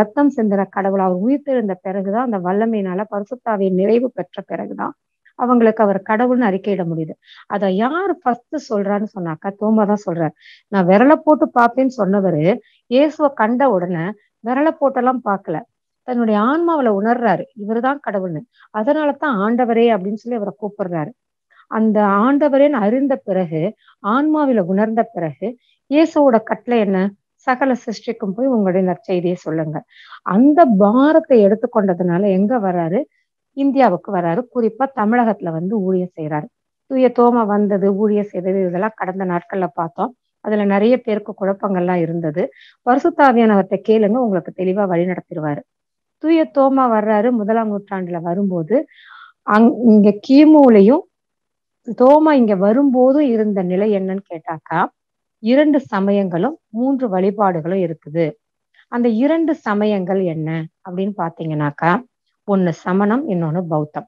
ரத்தம் சிந்தின கடவுள் அவர் உயிர்த்தெழுந்த பிறகுதான் அந்த வல்லமையினால பரிசுத்தாவிய நிறைவு பெற்ற பிறகுதான் அவங்களுக்கு அவர் கடவுள்னு அறிக்கையிட முடியுது அதை யார் ஃபர்ஸ்ட் சொல்றான்னு சொன்னாக்கா தோமா தான் சொல்றாரு நான் விரலை போட்டு பார்ப்பேன்னு சொன்னவர் இயேசுவை கண்ட உடனே விரலை போட்டெல்லாம் பார்க்கல தன்னுடைய ஆன்மாவில உணர்றாரு இவருதான் தான் கடவுள்னு அதனால தான் ஆண்டவரே அப்படின்னு சொல்லி அவரை கூப்பிடுறாரு அந்த ஆண்டவரேன்னு அறிந்த பிறகு ஆன்மாவில உணர்ந்த பிறகு இயேசுவோட கட்டளை என்ன சகல சிருஷ்டிக்கும் போய் உங்களுடைய நற்செய்தியை சொல்லுங்க அந்த பாரத்தை எடுத்துக்கொண்டதுனால எங்க வர்றாரு இந்தியாவுக்கு வராரு குறிப்பா தமிழகத்துல வந்து ஊழியர் செய்யறாரு தூய தோம வந்தது ஊழியர் செய்தது இதெல்லாம் கடந்த நாட்கள்ல பார்த்தோம் அதுல நிறைய பேருக்கு குழப்பங்கள்லாம் இருந்தது வருஷத்தாவியானவர்கிட்ட கேளுங்க உங்களுக்கு தெளிவா வழி நடத்திடுவாரு தூய தோமா வர்றாரு முதலாம் நூற்றாண்டுல வரும்போது அங் இங்க கிமுலையும் தோமா இங்க வரும்போதும் இருந்த நிலை என்னன்னு கேட்டாக்கா இரண்டு சமயங்களும் மூன்று வழிபாடுகளும் இருக்குது அந்த இரண்டு சமயங்கள் என்ன அப்படின்னு பாத்தீங்கன்னாக்கா ஒன்னு சமணம் இன்னொன்னு பௌத்தம்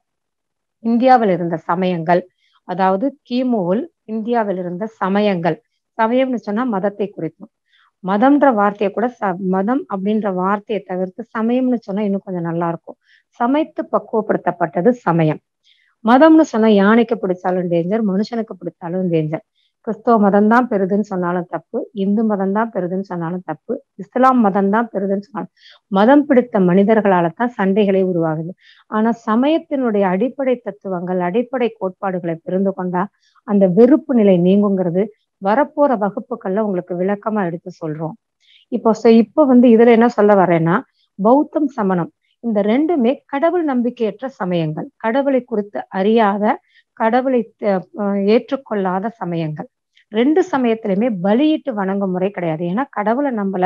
இந்தியாவில் இருந்த சமயங்கள் அதாவது கிமுவில் இந்தியாவில் இருந்த சமயங்கள் சமயம்னு சொன்னா மதத்தை குறிக்கும் மதம்ன்ற வார்த்தையை கூட ச மதம் அப்படின்ற வார்த்தையை தவிர்த்து சமயம்னு சொன்னா இன்னும் கொஞ்சம் நல்லா இருக்கும் சமைத்து பக்குவப்படுத்தப்பட்டது சமயம் மதம்னு சொன்னா யானைக்கு பிடிச்சாலும் டேஞ்சர் மனுஷனுக்கு பிடிச்சாலும் டேஞ்சர் கிறிஸ்தவ மதம் தான் பெருதுன்னு சொன்னாலும் தப்பு இந்து மதம் தான் பெருதுன்னு சொன்னாலும் தப்பு இஸ்லாம் மதம் தான் பெருதுன்னு சொன்னாலும் மதம் பிடித்த மனிதர்களால தான் சண்டைகளே உருவாகுது ஆனா சமயத்தினுடைய அடிப்படை தத்துவங்கள் அடிப்படை கோட்பாடுகளை பிரிந்து கொண்டா அந்த வெறுப்பு நிலை நீங்குங்கிறது வரப்போற வகுப்புகள்ல உங்களுக்கு விளக்கமா எடுத்து சொல்றோம் இப்போ இப்போ வந்து இதுல என்ன சொல்ல வரேன்னா பௌத்தம் சமணம் இந்த ரெண்டுமே கடவுள் நம்பிக்கையற்ற சமயங்கள் கடவுளை குறித்து அறியாத கடவுளை ஏற்றுக்கொள்ளாத சமயங்கள் ரெண்டு சமயத்திலுமே பலியிட்டு வணங்கும் முறை கிடையாது ஏன்னா கடவுளை நம்மள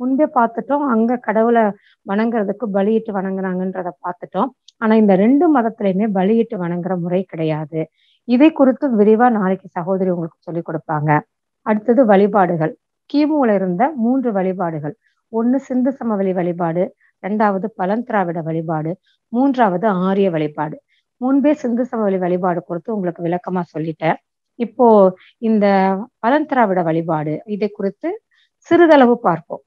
முன்பே பார்த்துட்டோம் அங்க கடவுளை வணங்குறதுக்கு பலியிட்டு வணங்குறாங்கன்றத பார்த்துட்டோம் ஆனா இந்த ரெண்டு மதத்திலையுமே பலியிட்டு வணங்குற முறை கிடையாது இதை குறித்து விரிவா நாளைக்கு சகோதரி உங்களுக்கு சொல்லிக் கொடுப்பாங்க அடுத்தது வழிபாடுகள் கிமுல இருந்த மூன்று வழிபாடுகள் ஒன்னு சிந்து சமவெளி வழிபாடு ரெண்டாவது பலந்திராவிட வழிபாடு மூன்றாவது ஆரிய வழிபாடு முன்பே சிந்து சமவெளி வழிபாடு குறித்து உங்களுக்கு விளக்கமா சொல்லிட்டேன் இப்போ இந்த பலந்திராவிட வழிபாடு இதை குறித்து சிறிதளவு பார்ப்போம்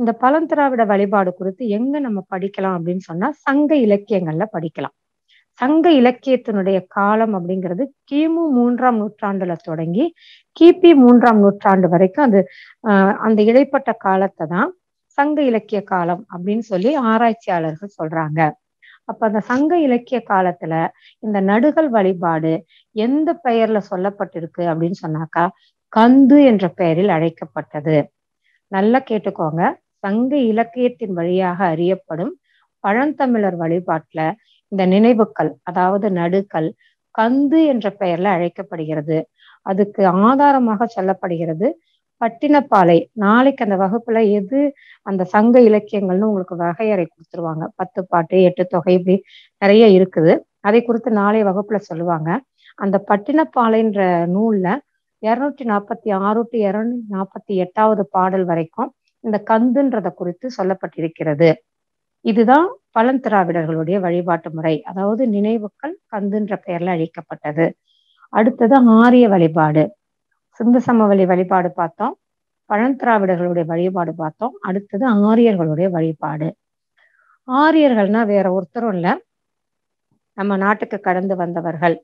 இந்த பலந்திராவிட வழிபாடு குறித்து எங்க நம்ம படிக்கலாம் அப்படின்னு சொன்னா சங்க இலக்கியங்கள்ல படிக்கலாம் சங்க இலக்கியத்தினுடைய காலம் அப்படிங்கிறது கிமு மூன்றாம் நூற்றாண்டுல தொடங்கி கிபி மூன்றாம் நூற்றாண்டு வரைக்கும் அது அந்த இடைப்பட்ட காலத்தை தான் சங்க இலக்கிய காலம் அப்படின்னு சொல்லி ஆராய்ச்சியாளர்கள் சொல்றாங்க அப்ப அந்த சங்க இலக்கிய காலத்துல இந்த நடுகள் வழிபாடு எந்த பெயர்ல சொல்லப்பட்டிருக்கு அப்படின்னு சொன்னாக்கா கந்து என்ற பெயரில் அழைக்கப்பட்டது நல்லா கேட்டுக்கோங்க சங்க இலக்கியத்தின் வழியாக அறியப்படும் பழந்தமிழர் வழிபாட்டுல இந்த நினைவுக்கள் அதாவது நடுக்கல் கந்து என்ற பெயர்ல அழைக்கப்படுகிறது அதுக்கு ஆதாரமாக சொல்லப்படுகிறது பட்டினப்பாலை நாளைக்கு அந்த வகுப்புல எது அந்த சங்க இலக்கியங்கள்னு உங்களுக்கு வகையறை கொடுத்துருவாங்க பத்து பாட்டு எட்டு தொகை இப்படி நிறைய இருக்குது அதை குறித்து நாளைய வகுப்புல சொல்லுவாங்க அந்த பட்டினப்பாலைன்ற நூல்ல இருநூற்றி நாற்பத்தி ஆறு டு இருநூற்றி நாற்பத்தி எட்டாவது பாடல் வரைக்கும் இந்த கந்துன்றத குறித்து சொல்லப்பட்டிருக்கிறது இதுதான் பழந்திராவிடர்களுடைய வழிபாட்டு முறை அதாவது நினைவுக்கள் கந்துன்ற பெயர்ல அழிக்கப்பட்டது அடுத்தது ஆரிய வழிபாடு சிந்து சமவெளி வழிபாடு பார்த்தோம் பழந்திராவிடர்களுடைய வழிபாடு பார்த்தோம் அடுத்தது ஆரியர்களுடைய வழிபாடு ஆரியர்கள்னா வேற ஒருத்தரும் இல்லை நம்ம நாட்டுக்கு கடந்து வந்தவர்கள்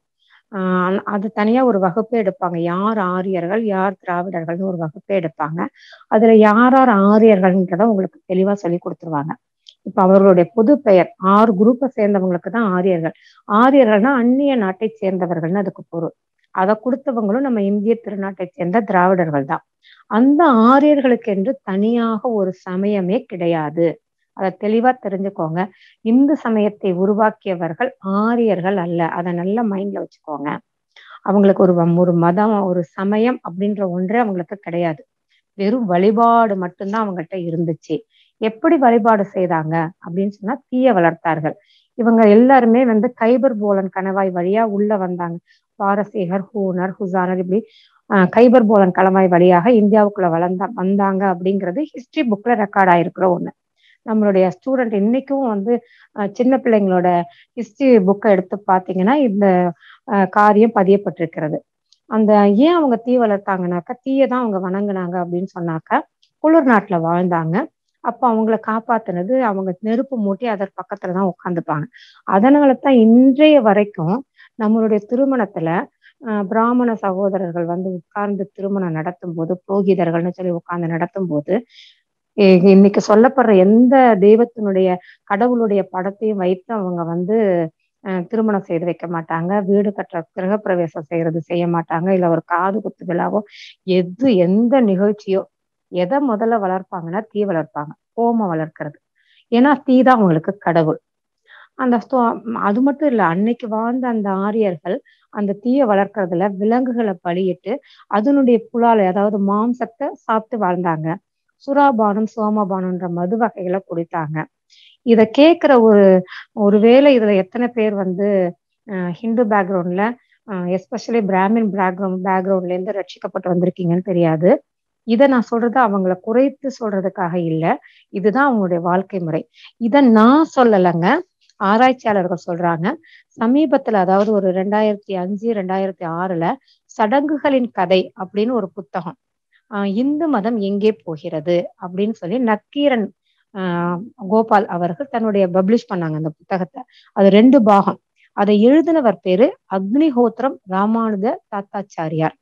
ஆஹ் அது தனியா ஒரு வகுப்பே எடுப்பாங்க யார் ஆரியர்கள் யார் திராவிடர்கள்னு ஒரு வகுப்பே எடுப்பாங்க அதுல யார் யார் ஆரியர்கள்ன்றத உங்களுக்கு தெளிவா சொல்லி கொடுத்துருவாங்க இப்ப அவர்களுடைய பொது பெயர் ஆறு குரூப்பை சேர்ந்தவங்களுக்கு தான் ஆரியர்கள் ஆரியர்கள்னா அந்நிய நாட்டை சேர்ந்தவர்கள்னு அதுக்கு பொருள் அதை கொடுத்தவங்களும் நம்ம இந்திய திருநாட்டை சேர்ந்த திராவிடர்கள் தான் அந்த ஆரியர்களுக்கு என்று தனியாக ஒரு சமயமே கிடையாது அதை தெளிவா தெரிஞ்சுக்கோங்க இந்து சமயத்தை உருவாக்கியவர்கள் ஆரியர்கள் அல்ல அதை நல்ல மைண்ட்ல வச்சுக்கோங்க அவங்களுக்கு ஒரு ஒரு மதம் ஒரு சமயம் அப்படின்ற ஒன்றே அவங்களுக்கு கிடையாது வெறும் வழிபாடு மட்டும்தான் அவங்ககிட்ட இருந்துச்சு எப்படி வழிபாடு செய்தாங்க அப்படின்னு சொன்னா தீய வளர்த்தார்கள் இவங்க எல்லாருமே வந்து கைபர் போலன் கணவாய் வழியா உள்ள வந்தாங்க பாரசீகர் ஹூனர் ஹுசானர் இப்படி கைபர் போலன் கலமாய் வழியாக இந்தியாவுக்குள்ள வளர்ந்தா வந்தாங்க அப்படிங்கிறது ஹிஸ்டரி புக்ல ரெக்கார்ட் ஆயிருக்கிற ஒண்ணு நம்மளுடைய ஸ்டூடெண்ட் இன்னைக்கும் வந்து சின்ன பிள்ளைங்களோட ஹிஸ்டரி புக்கை எடுத்து பாத்தீங்கன்னா இந்த காரியம் பதியப்பட்டிருக்கிறது அந்த ஏன் அவங்க தீ வளர்த்தாங்கனாக்கா தீயை தான் அவங்க வணங்கினாங்க அப்படின்னு சொன்னாக்கா குளிர் நாட்டுல வாழ்ந்தாங்க அப்போ அவங்கள காப்பாத்தினது அவங்க நெருப்பு மூட்டி அதற்கு பக்கத்துல தான் உட்காந்துப்பாங்க அதனால தான் இன்றைய வரைக்கும் நம்மளுடைய திருமணத்துல பிராமண சகோதரர்கள் வந்து உட்கார்ந்து திருமணம் நடத்தும் போது புரோகிதர்கள்னு சொல்லி உட்கார்ந்து நடத்தும் போது இன்னைக்கு சொல்லப்படுற எந்த தெய்வத்தினுடைய கடவுளுடைய படத்தையும் வைத்து அவங்க வந்து திருமணம் செய்து வைக்க மாட்டாங்க வீடு கட்டுற கிரகப்பிரவேசம் செய்யறது செய்ய மாட்டாங்க இல்ல ஒரு காது குத்து விழாவோ எது எந்த நிகழ்ச்சியோ எதை முதல்ல வளர்ப்பாங்கன்னா தீ வளர்ப்பாங்க கோமம் வளர்க்கறது ஏன்னா தீ தான் அவங்களுக்கு கடவுள் அந்த அது மட்டும் இல்லை அன்னைக்கு வாழ்ந்த அந்த ஆரியர்கள் அந்த தீயை வளர்க்கறதுல விலங்குகளை பலியிட்டு அதனுடைய புலாலை அதாவது மாம்சத்தை சாப்பிட்டு வாழ்ந்தாங்க சுறாபானம் சோமபானம்ன்ற மது வகைகளை குடித்தாங்க இத கேட்குற ஒரு ஒருவேளை இதுல எத்தனை பேர் வந்து ஹிந்து பேக்ரவுண்ட்ல எஸ்பெஷலி பிராமின் பேக்ரவுண்ட் பேக்ரவுண்ட்ல இருந்து ரட்சிக்கப்பட்டு வந்திருக்கீங்கன்னு தெரியாது இதை நான் சொல்றது அவங்கள குறைத்து சொல்றதுக்காக இல்லை இதுதான் அவங்களுடைய வாழ்க்கை முறை இதை நான் சொல்லலைங்க ஆராய்ச்சியாளர்கள் சொல்றாங்க சமீபத்துல அதாவது ஒரு ரெண்டாயிரத்தி அஞ்சு ரெண்டாயிரத்தி ஆறுல சடங்குகளின் கதை அப்படின்னு ஒரு புத்தகம் இந்து மதம் எங்கே போகிறது அப்படின்னு சொல்லி நக்கீரன் ஆஹ் கோபால் அவர்கள் தன்னுடைய பப்ளிஷ் பண்ணாங்க அந்த புத்தகத்தை அது ரெண்டு பாகம் அதை எழுதினவர் பேரு அக்னிஹோத்திரம் ராமானுஜ தாத்தாச்சாரியார்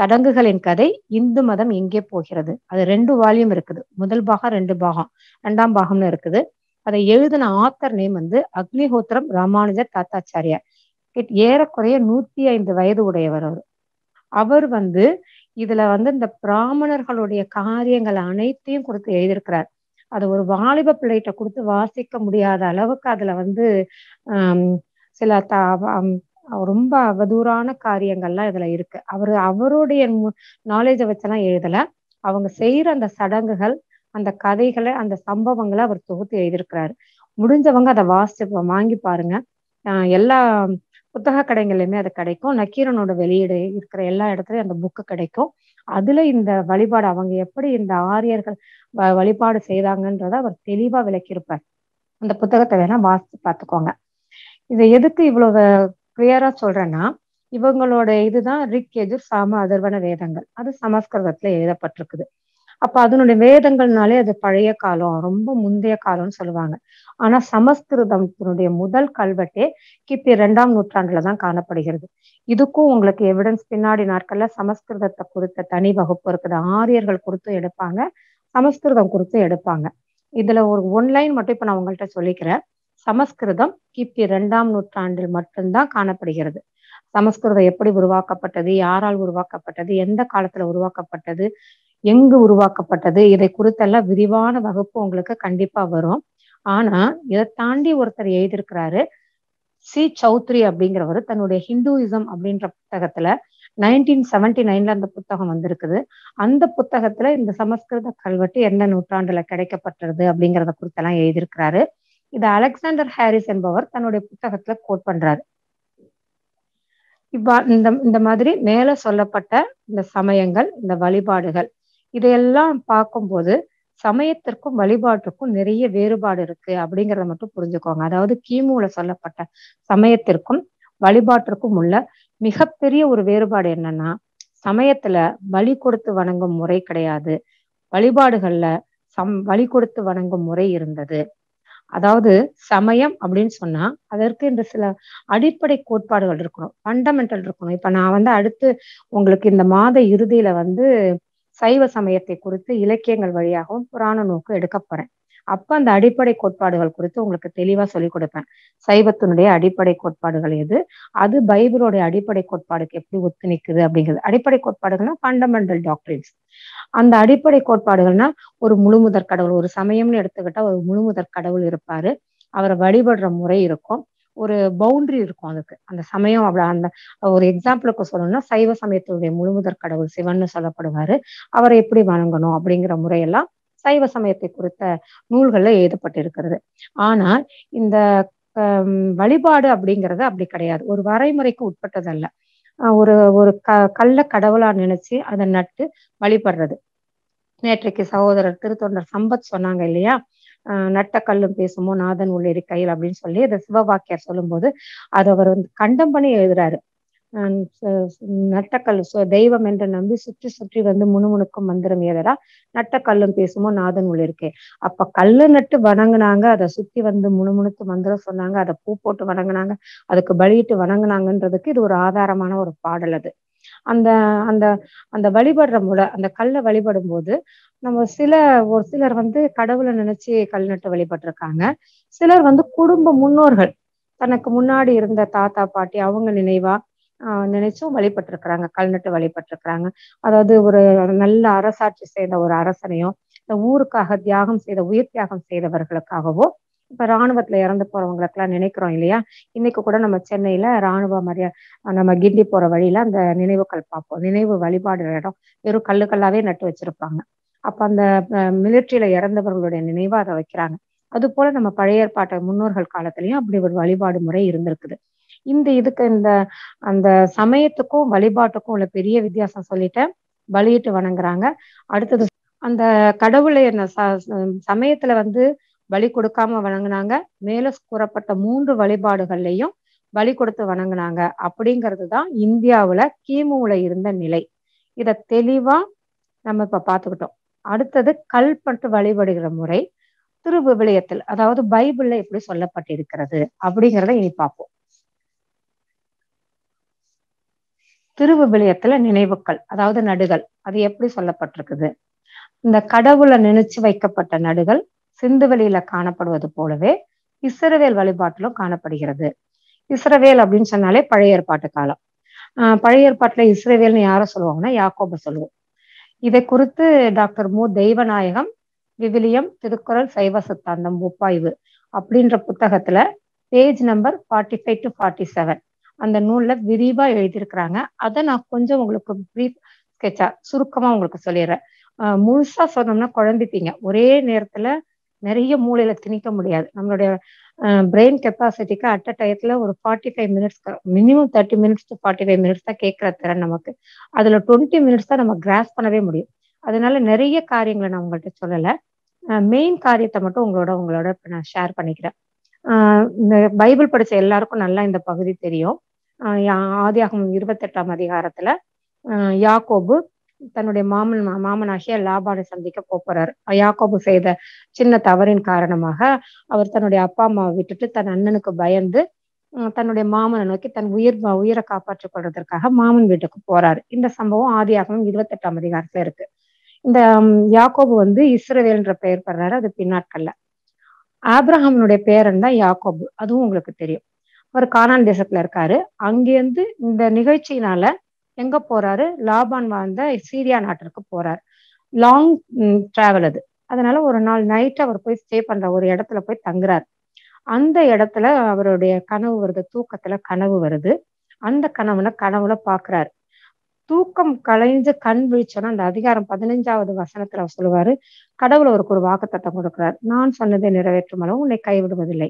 சடங்குகளின் கதை இந்து மதம் எங்கே போகிறது அது ரெண்டு வால்யூம் இருக்குது முதல் பாகம் ரெண்டு பாகம் ரெண்டாம் பாகம்னு இருக்குது அதை எழுதின ஆத்தர் நேம் வந்து அக்னிஹோத்திரம் ராமானுஜர் தாத்தாச்சாரியார் ஏறக்குறைய நூத்தி ஐந்து வயது உடையவர் அவர் அவர் வந்து இதுல வந்து இந்த பிராமணர்களுடைய காரியங்கள் அனைத்தையும் கொடுத்து எழுதியிருக்கிறார் அது ஒரு வாலிப பிள்ளைகிட்ட கொடுத்து வாசிக்க முடியாத அளவுக்கு அதுல வந்து சில த ரொம்ப அவதூறான காரியங்கள்லாம் இதுல இருக்கு அவரு அவருடைய நாலேஜை வச்செல்லாம் எழுதல அவங்க செய்யற அந்த சடங்குகள் அந்த கதைகளை அந்த சம்பவங்களை அவர் தொகுத்து எழுதியிருக்கிறாரு முடிஞ்சவங்க அதை வாசிச்சு வாங்கி பாருங்க எல்லா புத்தக கடைகள்லையுமே அது கிடைக்கும் நக்கீரனோட வெளியீடு இருக்கிற எல்லா இடத்துலயும் அந்த புக்கு கிடைக்கும் அதுல இந்த வழிபாடு அவங்க எப்படி இந்த ஆரியர்கள் வழிபாடு செய்தாங்கன்றத அவர் தெளிவா விளக்கியிருப்பார் அந்த புத்தகத்தை வேணா வாசிச்சு பார்த்துக்கோங்க இத எதுக்கு இவ்வளவு கிளியரா சொல்றேன்னா இவங்களோட இதுதான் ரிக் எஜு சாம அதர்வன வேதங்கள் அது சமஸ்கிருதத்துல எழுதப்பட்டிருக்குது அப்ப அதனுடைய வேதங்கள்னாலே அது பழைய காலம் ரொம்ப முந்தைய காலம்னு சொல்லுவாங்க ஆனா சமஸ்கிருதத்தினுடைய முதல் கல்வெட்டே கிபி இரண்டாம் நூற்றாண்டுல தான் காணப்படுகிறது இதுக்கும் உங்களுக்கு எவிடன்ஸ் பின்னாடி நாட்கள்ல சமஸ்கிருதத்தை குறித்த தனி வகுப்பு இருக்குது ஆரியர்கள் குறித்தும் எடுப்பாங்க சமஸ்கிருதம் குறித்தும் எடுப்பாங்க இதுல ஒரு ஒன்லைன் மட்டும் இப்ப நான் உங்கள்கிட்ட சொல்லிக்கிறேன் சமஸ்கிருதம் கிபி இரண்டாம் நூற்றாண்டில் மட்டும்தான் காணப்படுகிறது சமஸ்கிருதம் எப்படி உருவாக்கப்பட்டது யாரால் உருவாக்கப்பட்டது எந்த காலத்துல உருவாக்கப்பட்டது எங்கு உருவாக்கப்பட்டது இதை குறித்தெல்லாம் விரிவான வகுப்பு உங்களுக்கு கண்டிப்பா வரும் ஆனா இதை தாண்டி ஒருத்தர் எழுதியிருக்கிறாரு சி சௌத்ரி அப்படிங்கிறவர் தன்னுடைய ஹிந்துவிசம் அப்படின்ற புத்தகத்துல நைன்டீன் செவன்டி நைன்ல அந்த புத்தகம் வந்திருக்குது அந்த புத்தகத்துல இந்த சமஸ்கிருத கல்வெட்டு எந்த நூற்றாண்டுல கிடைக்கப்பட்டது அப்படிங்கிறத குறித்தெல்லாம் எழுதியிருக்கிறாரு இது அலெக்சாண்டர் ஹாரிஸ் என்பவர் தன்னுடைய புத்தகத்துல கோட் பண்றாரு இவ்வா இந்த இந்த மாதிரி மேல சொல்லப்பட்ட இந்த சமயங்கள் இந்த வழிபாடுகள் இதையெல்லாம் பார்க்கும்போது சமயத்திற்கும் வழிபாட்டிற்கும் நிறைய வேறுபாடு இருக்கு அப்படிங்கிறத மட்டும் புரிஞ்சுக்கோங்க அதாவது கிமுல சொல்லப்பட்ட சமயத்திற்கும் வழிபாட்டிற்கும் உள்ள மிகப்பெரிய ஒரு வேறுபாடு என்னன்னா சமயத்துல வழி கொடுத்து வணங்கும் முறை கிடையாது வழிபாடுகள்ல சம் வழி கொடுத்து வணங்கும் முறை இருந்தது அதாவது சமயம் அப்படின்னு சொன்னா அதற்கு இந்த சில அடிப்படை கோட்பாடுகள் இருக்கணும் ஃபண்டமெண்டல் இருக்கணும் இப்ப நான் வந்து அடுத்து உங்களுக்கு இந்த மாத இறுதியில வந்து சைவ சமயத்தை குறித்து இலக்கியங்கள் வழியாகவும் புராண நோக்கு எடுக்க போறேன் அப்ப அந்த அடிப்படை கோட்பாடுகள் குறித்து உங்களுக்கு தெளிவா சொல்லிக் கொடுப்பேன் சைவத்தினுடைய அடிப்படை கோட்பாடுகள் எது அது பைபிளோடைய அடிப்படை கோட்பாடுக்கு எப்படி ஒத்து நிற்குது அப்படிங்கிறது அடிப்படை கோட்பாடுகள்னா ஃபண்டமெண்டல் டாக்டரின்ஸ் அந்த அடிப்படை கோட்பாடுகள்னா ஒரு முழுமுதற் கடவுள் ஒரு சமயம்னு எடுத்துக்கிட்டா ஒரு முழுமுதற் கடவுள் இருப்பாரு அவரை வழிபடுற முறை இருக்கும் ஒரு பவுண்டரி இருக்கும் அதுக்கு அந்த சமயம் அப்படி அந்த ஒரு எக்ஸாம்பிளுக்கு சொல்லணும்னா சைவ சமயத்துடைய முழுமுதற் கடவுள் சிவன் சொல்லப்படுவாரு அவரை எப்படி வணங்கணும் அப்படிங்கிற முறையெல்லாம் சைவ சமயத்தை குறித்த நூல்கள்ல எழுதப்பட்டிருக்கிறது ஆனால் இந்த வழிபாடு அப்படிங்கிறது அப்படி கிடையாது ஒரு வரைமுறைக்கு உட்பட்டதல்ல ஒரு ஒரு க கள்ள கடவுளா நினைச்சு அதை நட்டு வழிபடுறது நேற்றைக்கு சகோதரர் திருத்தொண்டர் சம்பத் சொன்னாங்க இல்லையா நட்டக்கல்லும் பேசுமோ நாதன் உள்ளிரு கையில் அப்படின்னு சொல்லி இந்த சிவவாக்கியார் சொல்லும்போது அது அவர் வந்து கண்டம் பண்ணி எழுதுறாரு நட்டக்கல் தெய்வம் என்று நம்பி சுற்றி சுற்றி வந்து முணுமுணுக்கும் மந்திரம் ஏதரா நட்டக்கல்லும் பேசுமோ நாதன் உள்ளிருக்கே அப்ப கல்லு நட்டு வணங்குனாங்க அதை சுத்தி வந்து முணுமுணுத்து மந்திரம் சொன்னாங்க அதை பூ போட்டு வணங்குனாங்க அதுக்கு பலியிட்டு வணங்குனாங்கன்றதுக்கு இது ஒரு ஆதாரமான ஒரு பாடல் அது அந்த அந்த அந்த வழிபடுற முறை அந்த கல்லை வழிபடும் போது நம்ம சில ஒரு சிலர் வந்து கடவுளை நினைச்சு கல் நட்டு வழிபட்டிருக்காங்க சிலர் வந்து குடும்ப முன்னோர்கள் தனக்கு முன்னாடி இருந்த தாத்தா பாட்டி அவங்க நினைவா நினைச்சும் வழிபட்டிருக்கிறாங்க கல் நட்டு வழிபட்டிருக்கிறாங்க அதாவது ஒரு நல்ல அரசாட்சி செய்த ஒரு அரசனையும் இந்த ஊருக்காக தியாகம் செய்த உயிர் தியாகம் செய்தவர்களுக்காகவோ இப்ப ராணுவத்துல இறந்து போறவங்களுக்கெல்லாம் நினைக்கிறோம் இல்லையா இன்னைக்கு கூட நம்ம சென்னையில ராணுவ மரியா நம்ம கிண்டி போற வழியில அந்த நினைவுகள் பார்ப்போம் நினைவு வழிபாடு இடம் வெறும் கல்லு கல்லாவே நட்டு வச்சிருப்பாங்க அப்ப அந்த மிலிட்ரியில இறந்தவர்களுடைய நினைவா அதை வைக்கிறாங்க அது போல நம்ம பழைய ஏற்பாட்டை முன்னோர்கள் காலத்திலயும் அப்படி ஒரு வழிபாடு முறை இருந்திருக்குது இந்த இதுக்கு இந்த அந்த சமயத்துக்கும் வழிபாட்டுக்கும் உள்ள பெரிய வித்தியாசம் சொல்லிட்டேன் பலியிட்டு வணங்குறாங்க அடுத்தது அந்த கடவுளை சமயத்துல வந்து பலி கொடுக்காம வணங்கினாங்க மேல கூறப்பட்ட மூன்று வழிபாடுகள்லையும் பலி கொடுத்து வணங்கினாங்க அப்படிங்கிறது தான் இந்தியாவுல கிமுல இருந்த நிலை இத தெளிவா நம்ம இப்ப பாத்துக்கிட்டோம் அடுத்தது கல்பட்டு வழிபடுகிற முறை திருவிவிலியத்தில் அதாவது பைபிள்ல எப்படி சொல்லப்பட்டிருக்கிறது அப்படிங்கிறத இனி பார்ப்போம் திருவிவிலியத்துல நினைவுக்கள் அதாவது நடுகள் அது எப்படி சொல்லப்பட்டிருக்குது இந்த கடவுளை நினைச்சு வைக்கப்பட்ட நடுகள் சிந்துவெளியில காணப்படுவது போலவே இஸ்ரவேல் வழிபாட்டிலும் காணப்படுகிறது இஸ்ரவேல் அப்படின்னு சொன்னாலே பழைய ஏற்பாட்டு காலம் பழைய ஏற்பாட்டுல இஸ்ரவேல்னு யார சொல்லுவாங்கன்னா யாக்கோப சொல்லுவோம் இதை குறித்து டாக்டர் மு தெய்வநாயகம் விவிலியம் திருக்குறள் சைவ சித்தாந்தம் ஒப்பாய்வு அப்படின்ற புத்தகத்துல page number forty five to forty seven அந்த நூல்ல விரிவா எழுதியிருக்கிறாங்க அதை நான் கொஞ்சம் உங்களுக்கு ப்ரீஃப் ஸ்கெட்சா சுருக்கமா உங்களுக்கு சொல்லிடுறேன் முழுசா சொன்னோம்னா குழம்பிப்பீங்க ஒரே நேரத்துல நிறைய மூளையில திணிக்க முடியாது நம்மளுடைய பிரெயின் கெப்பாசிட்டிக்கு அட் அ டயத்துல ஒரு forty five minutes minimum thirty minutes to forty five minutes தான் கேட்கிற திறன் நமக்கு அதுல டுவெண்ட்டி மினிட்ஸ் தான் நம்ம கிராஸ் பண்ணவே முடியும் அதனால நிறைய காரியங்களை நான் உங்கள்கிட்ட சொல்லலை மெயின் காரியத்தை மட்டும் உங்களோட உங்களோட இப்போ நான் ஷேர் பண்ணிக்கிறேன் இந்த பைபிள் படிச்ச எல்லாருக்கும் நல்லா இந்த பகுதி தெரியும் ஆதியாகம் இருபத்தெட்டாம் அதிகாரத்துல யாக்கோபு தன்னுடைய மாமன் மாமனாகிய லாபானை சந்திக்க போறாரு யாக்கோபு செய்த சின்ன தவறின் காரணமாக அவர் தன்னுடைய அப்பா அம்மாவை விட்டுட்டு தன் அண்ணனுக்கு பயந்து தன்னுடைய மாமனை நோக்கி தன் உயிர் உயிரை காப்பாற்றிக் கொள்வதற்காக மாமன் வீட்டுக்கு போறாரு இந்த சம்பவம் ஆதி ஆகமும் இருபத்தி எட்டாம் அதிகாரத்துல இருக்கு இந்த யாக்கோபு வந்து இஸ்ரவேல்ன்ற பெயர் பெறாரு அது பின்னாட்கள்ல ஆப்ரஹாமனுடைய பேரன் தான் யாக்கோபு அதுவும் உங்களுக்கு தெரியும் அவர் கானான் தேசத்துல இருக்காரு அங்கேருந்து இந்த நிகழ்ச்சியினால எங்க போறாரு லாபான் வாழ்ந்த சீரியா நாட்டிற்கு போறாரு லாங் டிராவல் அது அதனால ஒரு நாள் நைட் அவர் போய் ஸ்டே பண்ற ஒரு இடத்துல போய் தங்குறாரு அந்த இடத்துல அவருடைய கனவு வருது தூக்கத்துல கனவு வருது அந்த கனவுல கனவுல பாக்குறாரு தூக்கம் கலைஞ்சு கண் விழிச்சோன்னா அந்த அதிகாரம் பதினஞ்சாவது வசனத்துல அவர் சொல்லுவாரு கடவுள் அவருக்கு ஒரு வாக்கு தத்தம் கொடுக்குறாரு நான் சொன்னதை நிறைவேற்றும் உன்னை கைவிடுவதில்லை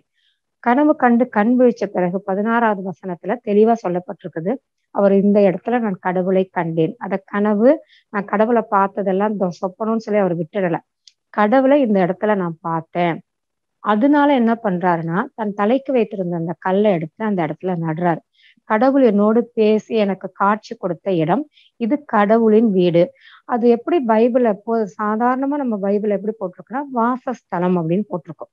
கனவு கண்டு கண் விழிச்ச பிறகு பதினாறாவது வசனத்துல தெளிவா சொல்லப்பட்டிருக்குது அவர் இந்த இடத்துல நான் கடவுளை கண்டேன் அத கனவு நான் கடவுளை பார்த்ததெல்லாம் சொப்பணும்னு சொல்லி அவர் விட்டுடல கடவுளை இந்த இடத்துல நான் பார்த்தேன் அதனால என்ன பண்றாருன்னா தன் தலைக்கு வைத்திருந்த அந்த கல்லை எடுத்து அந்த இடத்துல நடுறாரு கடவுள் என்னோடு பேசி எனக்கு காட்சி கொடுத்த இடம் இது கடவுளின் வீடு அது எப்படி பைபிள் அப்போ சாதாரணமா நம்ம பைபிள் எப்படி போட்டிருக்கோம்னா வாசஸ்தலம் அப்படின்னு போட்டிருக்கோம்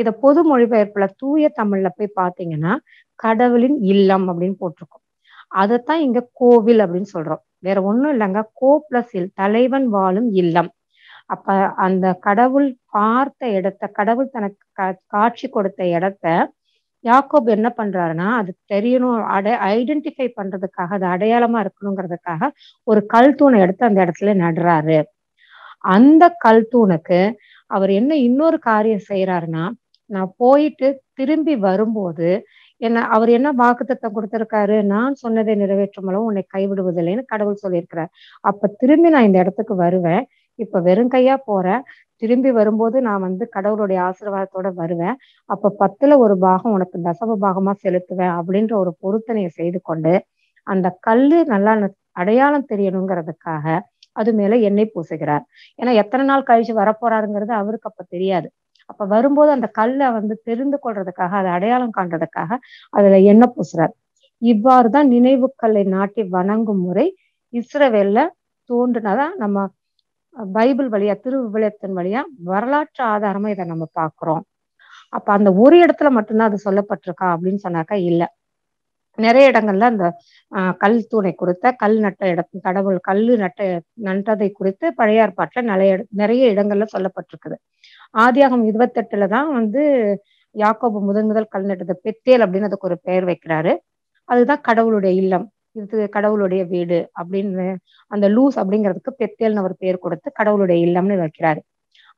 இதை பொது மொழிபெயர்ப்புல தூய தமிழ்ல போய் பாத்தீங்கன்னா கடவுளின் இல்லம் அப்படின்னு போட்டிருக்கோம் அதைத்தான் இங்க கோவில் அப்படின்னு சொல்றோம் வேற ஒண்ணும் இல்லைங்க கோ பிளஸ் இல் தலைவன் வாழும் இல்லம் அப்ப அந்த கடவுள் பார்த்த இடத்த கடவுள் தனக்கு காட்சி கொடுத்த இடத்த யாக்கோப் என்ன பண்றாருன்னா அது தெரியணும் அடை ஐடென்டிஃபை பண்றதுக்காக அது அடையாளமா இருக்கணுங்கிறதுக்காக ஒரு கல் தூணை எடுத்து அந்த இடத்துல நடுறாரு அந்த கல் தூணுக்கு அவர் என்ன இன்னொரு காரியம் செய்யறாருன்னா நான் போயிட்டு திரும்பி வரும்போது என்ன அவர் என்ன வாக்குத்தத்தை கொடுத்திருக்காரு நான் சொன்னதை நிறைவேற்றும் மூலம் உன்னை கைவிடுவதில்லைன்னு கடவுள் சொல்லியிருக்கிறார் அப்ப திரும்பி நான் இந்த இடத்துக்கு வருவேன் இப்ப வெறும் கையா போறேன் திரும்பி வரும்போது நான் வந்து கடவுளுடைய ஆசீர்வாதத்தோட வருவேன் அப்ப பத்துல ஒரு பாகம் உனக்கு தசம பாகமா செலுத்துவேன் அப்படின்ற ஒரு பொருத்தனையை செய்து கொண்டு அந்த கல் நல்லா அடையாளம் தெரியணுங்கிறதுக்காக அது மேல எண்ணெய் பூசுகிறார் ஏன்னா எத்தனை நாள் கழிச்சு வரப்போறாருங்கிறது அவருக்கு அப்ப தெரியாது அப்ப வரும்போது அந்த கல்லை வந்து தெரிந்து கொள்றதுக்காக அதை அடையாளம் காண்றதுக்காக அதுல எண்ணெய் பூசுறார் இவ்வாறுதான் நினைவுக்கல்லை நாட்டி வணங்கும் முறை இஸ்ரவேல்ல தோன்றுனாதான் நம்ம பைபிள் வழியா திருவிளையத்தின் வழியா வரலாற்று ஆதாரமா இதை நம்ம பாக்குறோம் அப்ப அந்த ஒரு இடத்துல மட்டும்தான் அது சொல்லப்பட்டிருக்கா அப்படின்னு சொன்னாக்கா இல்லை நிறைய இடங்கள்ல அந்த கல் தூணை குறித்த கல் நட்ட இடம் கடவுள் கல் நட்ட நட்டதை குறித்து பழைய நிறைய நிறைய இடங்கள்ல சொல்லப்பட்டிருக்குது ஆதியாகம் இருபத்தெட்டுல தான் வந்து யாக்கோபு முதன் முதல் கல் நட்டது பெத்தேல் அப்படின்னு அதுக்கு ஒரு பெயர் வைக்கிறாரு அதுதான் கடவுளுடைய இல்லம் இது கடவுளுடைய வீடு அப்படின்னு அந்த லூஸ் அப்படிங்கிறதுக்கு பெத்தேல்னு ஒரு பெயர் கொடுத்து கடவுளுடைய இல்லம்னு வைக்கிறாரு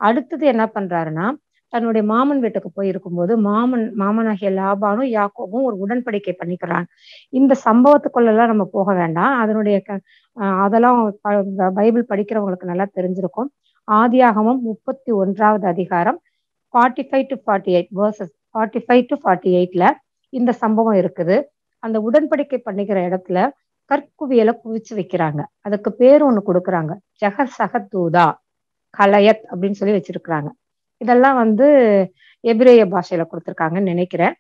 அடுத்தது என்ன பண்றாருன்னா தன்னுடைய மாமன் வீட்டுக்கு போய் இருக்கும்போது மாமன் மாமனாகிய லாபானும் யாக்கோவும் ஒரு உடன்படிக்கை பண்ணிக்கிறான் இந்த சம்பவத்துக்குள்ளெல்லாம் நம்ம போக வேண்டாம் அதனுடைய அதெல்லாம் பைபிள் படிக்கிறவங்களுக்கு நல்லா தெரிஞ்சிருக்கும் ஆதியாகமும் முப்பத்தி ஒன்றாவது அதிகாரம் forty five to forty eight verses forty five to forty எயிட்ல இந்த சம்பவம் இருக்குது அந்த உடன்படிக்கை பண்ணிக்கிற இடத்துல கற்குவியலை குவிச்சு வைக்கிறாங்க அதுக்கு பேர் ஒண்ணு கொடுக்குறாங்க ஜெகர் சகதூதா கலயத் அப்படின்னு சொல்லி வச்சிருக்கிறாங்க இதெல்லாம் வந்து எபிரேய பாஷையில கொடுத்துருக்காங்கன்னு நினைக்கிறேன்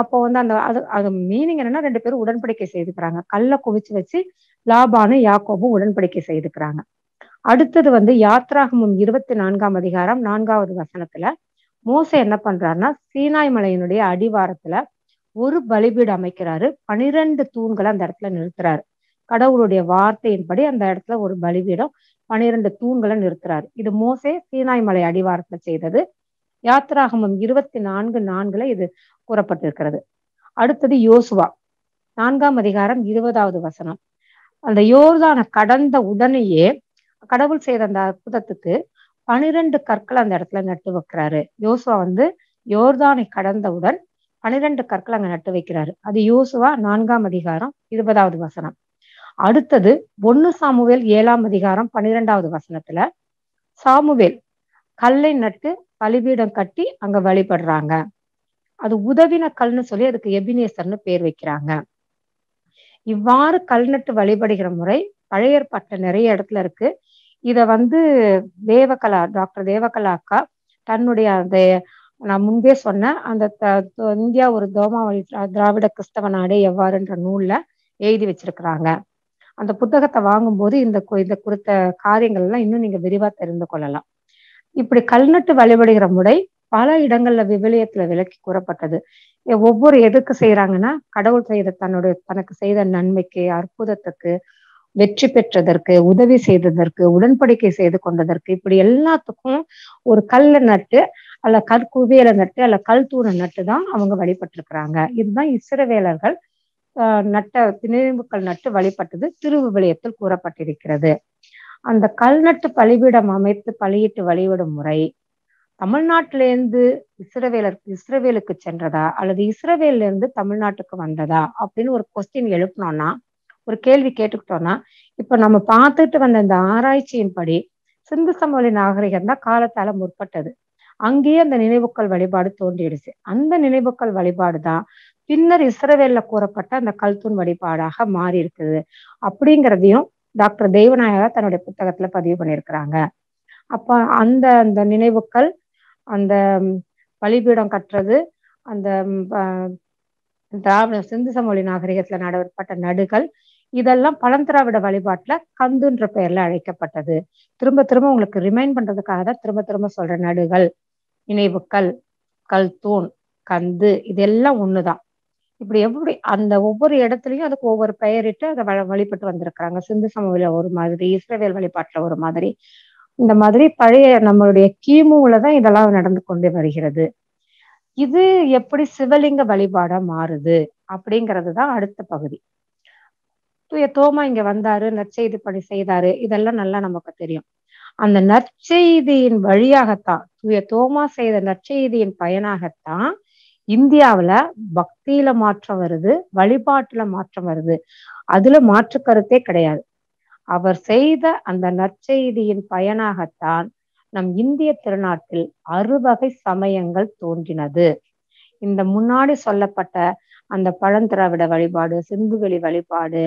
அப்போ வந்து அந்த அது அது மீனிங் என்னன்னா ரெண்டு பேரும் உடன்படிக்கை செய்துக்கிறாங்க கல்லை குவிச்சு வச்சு லாபானு யாக்கோபும் உடன்படிக்கை செய்துக்கிறாங்க அடுத்தது வந்து யாத்ராகமும் இருபத்தி நான்காம் அதிகாரம் நான்காவது வசனத்துல மோச என்ன பண்றாருன்னா சீனாய் மலையினுடைய அடிவாரத்துல ஒரு பலிபீடு அமைக்கிறாரு பனிரெண்டு தூண்களை அந்த இடத்துல நிறுத்துறாரு கடவுளுடைய வார்த்தையின்படி அந்த இடத்துல ஒரு பலிபீடம் பனிரெண்டு தூண்களை நிறுத்துறாரு இது மோசே சீனாய் மலை அடிவாரத்துல செய்தது யாத்ராகமம் இருபத்தி நான்கு நான்குல இது கூறப்பட்டிருக்கிறது அடுத்தது யோசுவா நான்காம் அதிகாரம் இருபதாவது வசனம் அந்த யோர்தான கடந்த உடனேயே கடவுள் செய்த அந்த அற்புதத்துக்கு பனிரெண்டு கற்களை அந்த இடத்துல நட்டு வைக்கிறாரு யோசுவா வந்து யோர்தானை கடந்தவுடன் பனிரெண்டு கற்களை அங்க நட்டு வைக்கிறாரு அது யோசுவா நான்காம் அதிகாரம் இருபதாவது வசனம் அடுத்தது ஒன்னு சாமுவேல் ஏழாம் அதிகாரம் பன்னிரெண்டாவது வசனத்துல சாமுவேல் கல்லை நட்டு பலிபீடம் கட்டி அங்க வழிபடுறாங்க அது உதவின கல்னு சொல்லி அதுக்கு எபினேசர்னு பேர் வைக்கிறாங்க இவ்வாறு கல் நட்டு வழிபடுகிற முறை பழைய நிறைய இடத்துல இருக்கு இத வந்து தேவகலா டாக்டர் தேவகலா அக்கா தன்னுடைய அந்த நான் முன்பே சொன்னேன் அந்த இந்தியா ஒரு தோமாவளி திராவிட கிறிஸ்தவ நாடே எவ்வாறுன்ற நூல்ல எழுதி வச்சிருக்கிறாங்க அந்த புத்தகத்தை வாங்கும்போது இந்த இந்த குறித்த காரியங்கள் எல்லாம் இன்னும் நீங்க விரிவா தெரிந்து கொள்ளலாம் இப்படி கல்நட்டு வழிபடுகிற முறை பல இடங்கள்ல விவிலியத்துல விலக்கி கூறப்பட்டது ஒவ்வொரு எதுக்கு செய்யறாங்கன்னா கடவுள் செய்த தன்னுடைய தனக்கு செய்த நன்மைக்கு அற்புதத்துக்கு வெற்றி பெற்றதற்கு உதவி செய்ததற்கு உடன்படிக்கை செய்து கொண்டதற்கு இப்படி எல்லாத்துக்கும் ஒரு கல்ல நட்டு அல்ல கற்குவியலை நட்டு அல்ல கல் தூண நட்டு தான் அவங்க வழிபட்டிருக்கிறாங்க இதுதான் இஸ்ரவேலர்கள் நட்ட திணைமுக்கள் நட்டு வழிபட்டது திருவிவிலியத்தில் கூறப்பட்டிருக்கிறது அந்த கல்நட்டு பலிபீடம் அமைத்து பலியிட்டு வழிபடும் முறை தமிழ்நாட்டிலேருந்து இஸ்ரவேலருக்கு இஸ்ரவேலுக்கு சென்றதா அல்லது இஸ்ரவேலிருந்து இருந்து தமிழ்நாட்டுக்கு வந்ததா அப்படின்னு ஒரு கொஸ்டின் எழுப்பினோம்னா ஒரு கேள்வி கேட்டுக்கிட்டோம்னா இப்ப நம்ம பார்த்துட்டு வந்த இந்த ஆராய்ச்சியின்படி சிந்து சமவெளி நாகரிகம் தான் காலத்தால முற்பட்டது அங்கேயே அந்த நினைவுக்கள் வழிபாடு தோன்றிடுச்சு அந்த நினைவுக்கள் வழிபாடு தான் பின்னர் இஸ்ரவேல்ல கூறப்பட்ட அந்த கல்தூண் வழிபாடாக மாறி இருக்குது அப்படிங்கிறதையும் டாக்டர் தெய்வநாயகா தன்னுடைய புத்தகத்துல பதிவு பண்ணியிருக்கிறாங்க அப்ப அந்த அந்த நினைவுகள் அந்த பலிபீடம் கட்டுறது அந்த திராவிட சிந்து சமொழி நாகரிகத்துல நடவப்பட்ட நடுகள் இதெல்லாம் பழந்திராவிட வழிபாட்டுல கந்துன்ற பெயர்ல அழைக்கப்பட்டது திரும்ப திரும்ப உங்களுக்கு ரிமைண்ட் பண்றதுக்காக தான் திரும்ப திரும்ப சொல்ற நடுகள் நினைவுகள் கல் தூண் கந்து இதெல்லாம் ஒண்ணுதான் இப்படி எப்படி அந்த ஒவ்வொரு இடத்துலயும் அதுக்கு ஒவ்வொரு பெயரிட்டு அதை வழிபட்டு வந்திருக்கிறாங்க சிந்து சமவெளியில ஒரு மாதிரி இஸ்ரேவேல் வழிபாட்டுல ஒரு மாதிரி இந்த மாதிரி பழைய நம்மளுடைய கிமுவில இதெல்லாம் நடந்து கொண்டு வருகிறது இது எப்படி சிவலிங்க வழிபாடா மாறுது அப்படிங்கிறது தான் அடுத்த பகுதி தூய தோமா இங்க வந்தாரு நற்செய்தி பணி செய்தாரு இதெல்லாம் நல்லா நமக்கு தெரியும் அந்த நற்செய்தியின் வழியாகத்தான் தூய தோமா செய்த நற்செய்தியின் பயனாகத்தான் இந்தியாவுல பக்தியில மாற்றம் வருது வழிபாட்டுல மாற்றம் வருது அதுல மாற்று கருத்தே கிடையாது அவர் செய்த அந்த நற்செய்தியின் பயனாகத்தான் நம் இந்திய திருநாட்டில் அறுவகை சமயங்கள் தோன்றினது இந்த முன்னாடி சொல்லப்பட்ட அந்த பழந்திராவிட வழிபாடு சிந்துவெளி வழிபாடு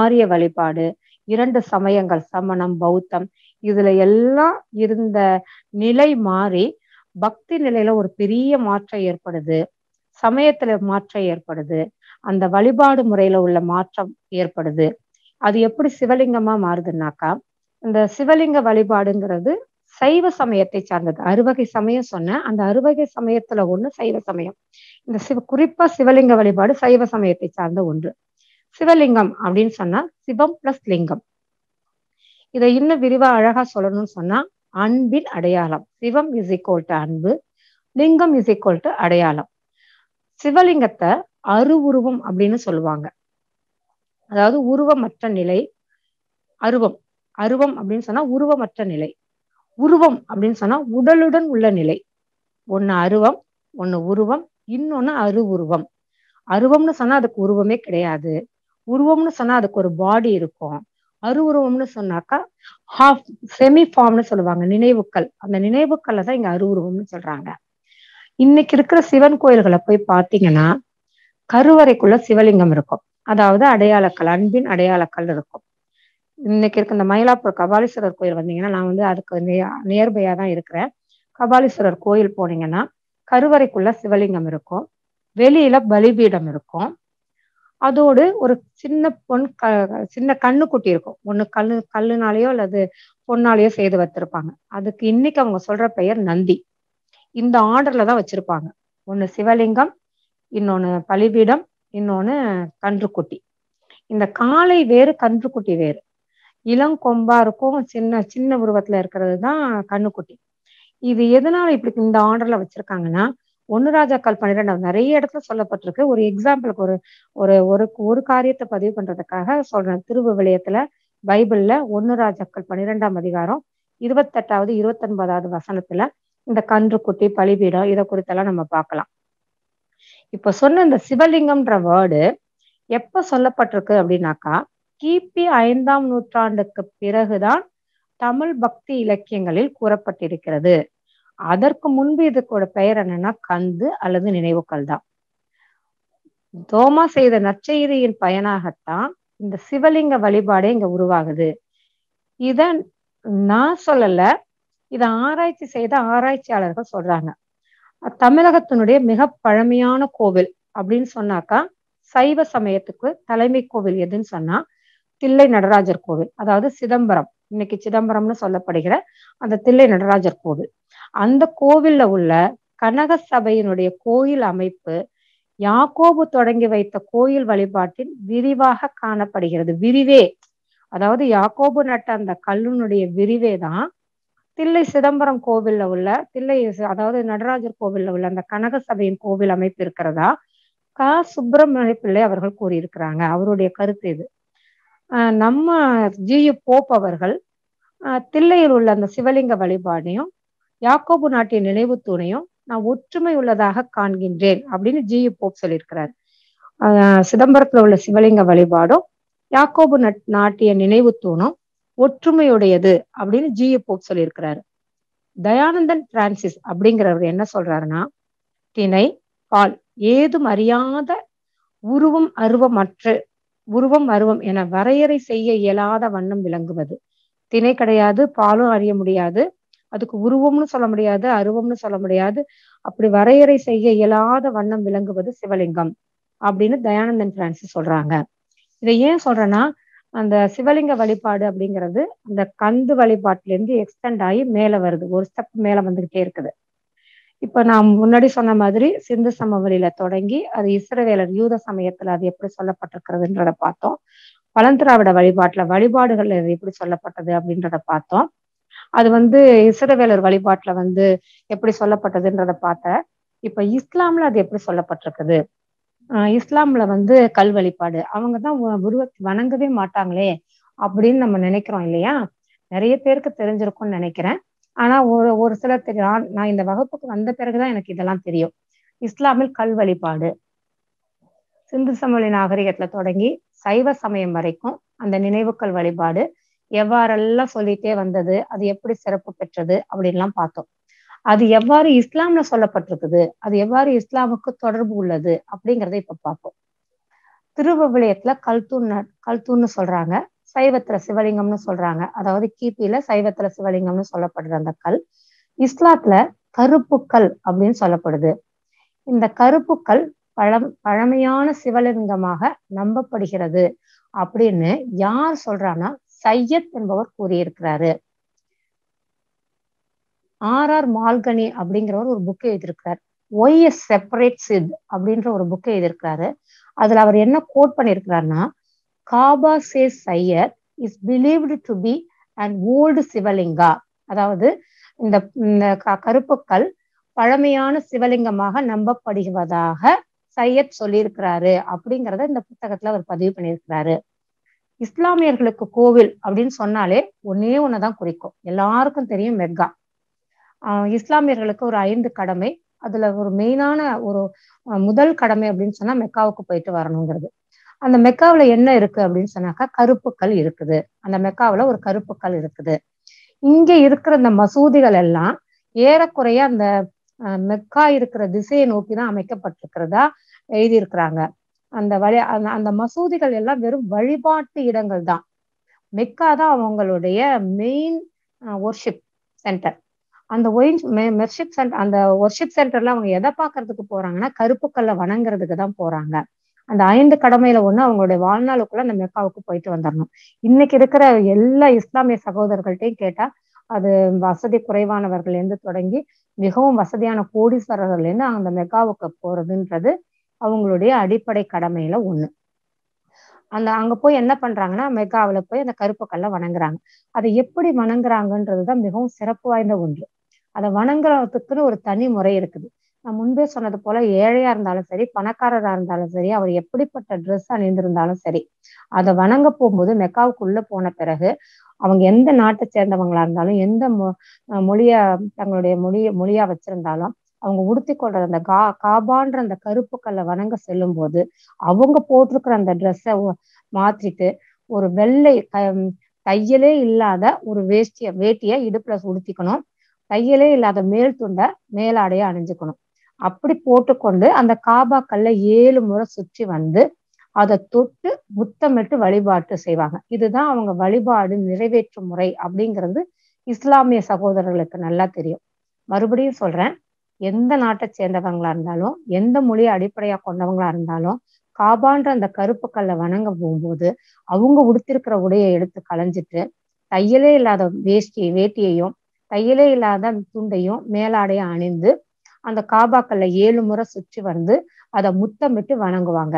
ஆரிய வழிபாடு இரண்டு சமயங்கள் சமணம் பௌத்தம் இதுல எல்லாம் இருந்த நிலை மாறி பக்தி நிலையில ஒரு பெரிய மாற்றம் ஏற்படுது சமயத்துல மாற்றம் ஏற்படுது அந்த வழிபாடு முறையில உள்ள மாற்றம் ஏற்படுது அது எப்படி சிவலிங்கமா மாறுதுன்னாக்கா இந்த சிவலிங்க வழிபாடுங்கிறது சைவ சமயத்தை சார்ந்தது அறுவகை சமயம் சொன்ன அந்த அறுவகை சமயத்துல ஒண்ணு சைவ சமயம் இந்த சிவ குறிப்பா சிவலிங்க வழிபாடு சைவ சமயத்தை சார்ந்த ஒன்று சிவலிங்கம் அப்படின்னு சொன்னா சிவம் பிளஸ் லிங்கம் இதை இன்னும் விரிவா அழகா சொல்லணும்னு சொன்னா அன்பின் அடையாளம் சிவம் இஸ் ஈக்குவல் டு அன்பு லிங்கம் இஸ் ஈக்குவல் டு அடையாளம் சிவலிங்கத்தை அருவுருவம் அப்படின்னு சொல்லுவாங்க அதாவது உருவமற்ற நிலை அருவம் அருவம் அப்படின்னு சொன்னா உருவமற்ற நிலை உருவம் அப்படின்னு சொன்னா உடலுடன் உள்ள நிலை ஒன்னு அருவம் ஒன்னு உருவம் இன்னொன்னு அருவுருவம் அருவம்னு சொன்னா அதுக்கு உருவமே கிடையாது உருவம்னு சொன்னா அதுக்கு ஒரு பாடி இருக்கும் அருவுருவம்னு சொன்னாக்கா ஹாஃப் செமி ஃபார்ம்னு சொல்லுவாங்க நினைவுக்கள் அந்த நினைவுக்கல்ல தான் இங்க அருவுருவம்னு சொல்றாங்க இன்னைக்கு இருக்கிற சிவன் கோயில்களை போய் பாத்தீங்கன்னா கருவறைக்குள்ள சிவலிங்கம் இருக்கும் அதாவது அடையாளக்கல் அன்பின் அடையாளக்கல் இருக்கும் இன்னைக்கு இருக்க இந்த மயிலாப்பூர் கபாலீஸ்வரர் கோயில் வந்தீங்கன்னா நான் வந்து அதுக்கு நே நியர்பையா தான் இருக்கிறேன் கபாலீஸ்வரர் கோயில் போனீங்கன்னா கருவறைக்குள்ள சிவலிங்கம் இருக்கும் வெளியில பலிபீடம் இருக்கும் அதோடு ஒரு சின்ன பொன் க சின்ன குட்டி இருக்கும் ஒன்று கல்லு கல்லுனாலேயோ அல்லது பொன்னாலேயோ செய்து வச்சிருப்பாங்க அதுக்கு இன்னைக்கு அவங்க சொல்ற பெயர் நந்தி இந்த ஆர்டர்ல தான் வச்சிருப்பாங்க ஒன்னு சிவலிங்கம் இன்னொன்னு பலிபீடம் இன்னொன்னு கன்றுக்குட்டி இந்த காலை வேறு கன்றுக்குட்டி வேறு கொம்பா இருக்கும் சின்ன சின்ன உருவத்துல இருக்கிறது தான் கண்ணுக்குட்டி இது எதனால இப்படி இந்த ஆர்டர்ல வச்சிருக்காங்கன்னா ஒன்னு ராஜாக்கள் பன்னிரெண்டாவது நிறைய இடத்துல சொல்லப்பட்டிருக்கு ஒரு எக்ஸாம்பிளுக்கு ஒரு ஒரு ஒரு ஒரு காரியத்தை பதிவு பண்றதுக்காக சொல்றேன் விளையத்துல பைபிள்ல ஒன்னு ராஜாக்கள் பன்னிரெண்டாம் அதிகாரம் இருபத்தெட்டாவது இருபத்தொன்பதாவது வசனத்துல இந்த கன்று குட்டி பலிபீடம் இதை குறித்தெல்லாம் நம்ம பார்க்கலாம் இப்ப சொன்ன இந்த சிவலிங்கம்ன்ற வேர்டு எப்ப சொல்லப்பட்டிருக்கு அப்படின்னாக்கா கிபி ஐந்தாம் நூற்றாண்டுக்கு பிறகுதான் தமிழ் பக்தி இலக்கியங்களில் கூறப்பட்டிருக்கிறது அதற்கு முன்பு இதற்கோட பெயர் என்னன்னா கந்து அல்லது நினைவுக்கள் தான் தோமா செய்த நற்செய்தியின் பயனாகத்தான் இந்த சிவலிங்க வழிபாடே இங்க உருவாகுது இத நான் சொல்லல இத ஆராய்ச்சி செய்த ஆராய்ச்சியாளர்கள் சொல்றாங்க தமிழகத்தினுடைய மிக பழமையான கோவில் அப்படின்னு சொன்னாக்கா சைவ சமயத்துக்கு தலைமை கோவில் எதுன்னு சொன்னா தில்லை நடராஜர் கோவில் அதாவது சிதம்பரம் இன்னைக்கு சிதம்பரம்னு சொல்லப்படுகிற அந்த தில்லை நடராஜர் கோவில் அந்த கோவில்ல உள்ள கனக சபையினுடைய கோயில் அமைப்பு யாக்கோபு தொடங்கி வைத்த கோயில் வழிபாட்டில் விரிவாக காணப்படுகிறது விரிவே அதாவது யாக்கோபு நட்ட அந்த கல்லுனுடைய விரிவே தான் தில்லை சிதம்பரம் கோவில்ல உள்ள தில்லை அதாவது நடராஜர் கோவில்ல உள்ள அந்த கனக சபையின் கோவில் அமைப்பு இருக்கிறதா க சுப்பிரமணிய பிள்ளை அவர்கள் கூறியிருக்கிறாங்க அவருடைய கருத்து இது நம்ம ஜி போப் அவர்கள் தில்லையில் உள்ள அந்த சிவலிங்க வழிபாடையும் யாக்கோபு நாட்டின் நினைவு தூணையும் நான் ஒற்றுமை உள்ளதாக காண்கின்றேன் அப்படின்னு ஜி போப் சொல்லியிருக்கிறார் சிதம்பரத்துல உள்ள சிவலிங்க வழிபாடும் யாக்கோபு நாட்டிய நினைவு தூணும் ஒற்றுமையுடையது அப்படின்னு ஜி போப் சொல்லியிருக்கிறாரு தயானந்தன் பிரான்சிஸ் அப்படிங்கிறவர் என்ன சொல்றாருன்னா திணை பால் ஏதும் அறியாத உருவம் அருவமற்று உருவம் அருவம் என வரையறை செய்ய இயலாத வண்ணம் விளங்குவது திணை கிடையாது பாலும் அறிய முடியாது அதுக்கு உருவம்னு சொல்ல முடியாது அருவம்னு சொல்ல முடியாது அப்படி வரையறை செய்ய இயலாத வண்ணம் விளங்குவது சிவலிங்கம் அப்படின்னு தயானந்தன் பிரான்சிஸ் சொல்றாங்க இதை ஏன் சொல்றேன்னா அந்த சிவலிங்க வழிபாடு அப்படிங்கிறது அந்த கந்து வழிபாட்டுல இருந்து எக்ஸ்டெண்ட் ஆகி மேல வருது ஒரு ஸ்டெப் மேல வந்துகிட்டே இருக்குது இப்ப நான் முன்னாடி சொன்ன மாதிரி சிந்து சமவெளியில தொடங்கி அது இஸ்ரவேலர் யூத சமயத்துல அது எப்படி சொல்லப்பட்டிருக்கிறதுன்றத பார்த்தோம் பழந்திராவிட வழிபாட்டுல வழிபாடுகள் எப்படி சொல்லப்பட்டது அப்படின்றத பார்த்தோம் அது வந்து இசதவேலர் வழிபாட்டுல வந்து எப்படி சொல்லப்பட்டதுன்றத பார்த்தேன் இப்ப இஸ்லாம்ல அது எப்படி சொல்லப்பட்டிருக்குது இஸ்லாம்ல வந்து கல் வழிபாடு அவங்கதான் உருவத்தை வணங்கவே மாட்டாங்களே அப்படின்னு நம்ம நினைக்கிறோம் இல்லையா நிறைய பேருக்கு தெரிஞ்சிருக்கும்னு நினைக்கிறேன் ஆனா ஒரு ஒரு சிலர் தெரியும் நான் இந்த வகுப்புக்கு வந்த பிறகுதான் எனக்கு இதெல்லாம் தெரியும் இஸ்லாமில் கல் வழிபாடு சிந்து சமவெளி நாகரிகத்துல தொடங்கி சைவ சமயம் வரைக்கும் அந்த நினைவுக்கல் வழிபாடு எவ்வாறெல்லாம் சொல்லிட்டே வந்தது அது எப்படி சிறப்பு பெற்றது அப்படின்லாம் பார்த்தோம் அது எவ்வாறு இஸ்லாம்ல சொல்லப்பட்டிருக்குது அது எவ்வாறு இஸ்லாமுக்கு தொடர்பு உள்ளது அப்படிங்கிறத இப்ப பார்ப்போம் திருவவிளையத்துல கல்தூண் கல்தூன்னு சொல்றாங்க சைவத்துல சிவலிங்கம்னு சொல்றாங்க அதாவது கிபியில சைவத்துல சிவலிங்கம்னு சொல்லப்படுற அந்த கல் இஸ்லாத்துல கருப்பு கல் அப்படின்னு சொல்லப்படுது இந்த கருப்பு கல் பழம் பழமையான சிவலிங்கமாக நம்பப்படுகிறது அப்படின்னு யார் சொல்றான்னா சையத் என்பவர் கூறியிருக்கிறாரு ஆர் ஆர் மால்கனி அப்படிங்கிறவர் ஒரு புக்கை எழுதியிருக்கிறார் ஒய் எஸ் செப்பரேட் சித் அப்படின்ற ஒரு புக்கை எழுதியிருக்கிறாரு அதுல அவர் என்ன கோட் பண்ணியிருக்கிறாருன்னா காபா சே சையத் is believed to be and old Shivalinga அதாவது இந்த கருப்புக்கள் பழமையான சிவலிங்கமாக நம்பப்படுவதாக சையத் சொல்லியிருக்கிறாரு அப்படிங்கிறத இந்த புத்தகத்துல அவர் பதிவு பண்ணியிருக்கிறாரு இஸ்லாமியர்களுக்கு கோவில் அப்படின்னு சொன்னாலே ஒன்னே ஒண்ணுதான் குறிக்கும் எல்லாருக்கும் தெரியும் மெக்கா இஸ்லாமியர்களுக்கு ஒரு ஐந்து கடமை அதுல ஒரு மெயினான ஒரு முதல் கடமை அப்படின்னு சொன்னா மெக்காவுக்கு போயிட்டு வரணுங்கிறது அந்த மெக்காவில என்ன இருக்கு அப்படின்னு சொன்னாக்கா கருப்புக்கள் இருக்குது அந்த மெக்காவில ஒரு கருப்புக்கள் இருக்குது இங்க இருக்கிற இந்த மசூதிகள் எல்லாம் ஏறக்குறைய அந்த மெக்கா இருக்கிற திசையை நோக்கி தான் அமைக்கப்பட்டிருக்கிறதா எழுதியிருக்கிறாங்க அந்த வழி அந்த மசூதிகள் எல்லாம் வெறும் வழிபாட்டு இடங்கள் தான் மெக்கா தான் அவங்களுடைய மெயின் ஒர்ஷிப் சென்டர் அந்த மெர்ஷிப் சென்டர் அந்த ஒர்ஷிப் சென்டர்ல அவங்க எதை பார்க்கறதுக்கு போறாங்கன்னா கருப்புக்கல்ல வணங்குறதுக்கு தான் போறாங்க அந்த ஐந்து கடமையில ஒண்ணு அவங்களுடைய வாழ்நாளுக்குள்ள அந்த மெக்காவுக்கு போயிட்டு வந்துடணும் இன்னைக்கு இருக்கிற எல்லா இஸ்லாமிய சகோதரர்கள்ட்டையும் கேட்டா அது வசதி குறைவானவர்கள் இருந்து தொடங்கி மிகவும் வசதியான கோடீஸ்வரர்கள் இருந்து அந்த மெக்காவுக்கு போறதுன்றது அவங்களுடைய அடிப்படை கடமையில ஒண்ணு அந்த அங்க போய் என்ன பண்றாங்கன்னா மெக்காவில போய் அந்த கருப்பு கல்ல வணங்குறாங்க அதை எப்படி வணங்குறாங்கன்றதுதான் மிகவும் சிறப்பு வாய்ந்த ஒன்று அதை வணங்குறதுக்குன்னு ஒரு தனி முறை இருக்குது நான் முன்பே சொன்னது போல ஏழையா இருந்தாலும் சரி பணக்காரரா இருந்தாலும் சரி அவர் எப்படிப்பட்ட ட்ரெஸ் அணிந்திருந்தாலும் சரி அதை வணங்க போகும்போது மெக்காவுக்குள்ள போன பிறகு அவங்க எந்த நாட்டை சேர்ந்தவங்களா இருந்தாலும் எந்த மொ மொழிய தங்களுடைய மொழிய மொழியா வச்சிருந்தாலும் அவங்க உடுத்தி கொள்ற அந்த கா காபான்ற அந்த கல்லை வணங்க செல்லும் போது அவங்க போட்டிருக்கிற அந்த ட்ரெஸ்ஸை மாத்திட்டு ஒரு வெள்ளை தையலே இல்லாத ஒரு வேஷ்டிய வேட்டிய இடுப்புல உடுத்திக்கணும் தையலே இல்லாத மேல் துண்டை மேலாடைய அணிஞ்சுக்கணும் அப்படி போட்டுக்கொண்டு அந்த காபா கல்லை ஏழு முறை சுற்றி வந்து அதை தொட்டு முத்தமிட்டு வழிபாட்டு செய்வாங்க இதுதான் அவங்க வழிபாடு நிறைவேற்றும் முறை அப்படிங்கிறது இஸ்லாமிய சகோதரர்களுக்கு நல்லா தெரியும் மறுபடியும் சொல்றேன் எந்த நாட்டை சேர்ந்தவங்களா இருந்தாலும் எந்த மொழியை அடிப்படையா கொண்டவங்களா இருந்தாலும் காபான்ற அந்த கருப்பு கல்லை வணங்க போகும்போது அவங்க உடுத்திருக்கிற உடையை எடுத்து களைஞ்சிட்டு தையலே இல்லாத வேஷ்டி வேட்டியையும் தையலே இல்லாத துண்டையும் மேலாடையை அணிந்து அந்த காபாக்கல்ல ஏழு முறை சுற்றி வந்து அதை முத்தமிட்டு வணங்குவாங்க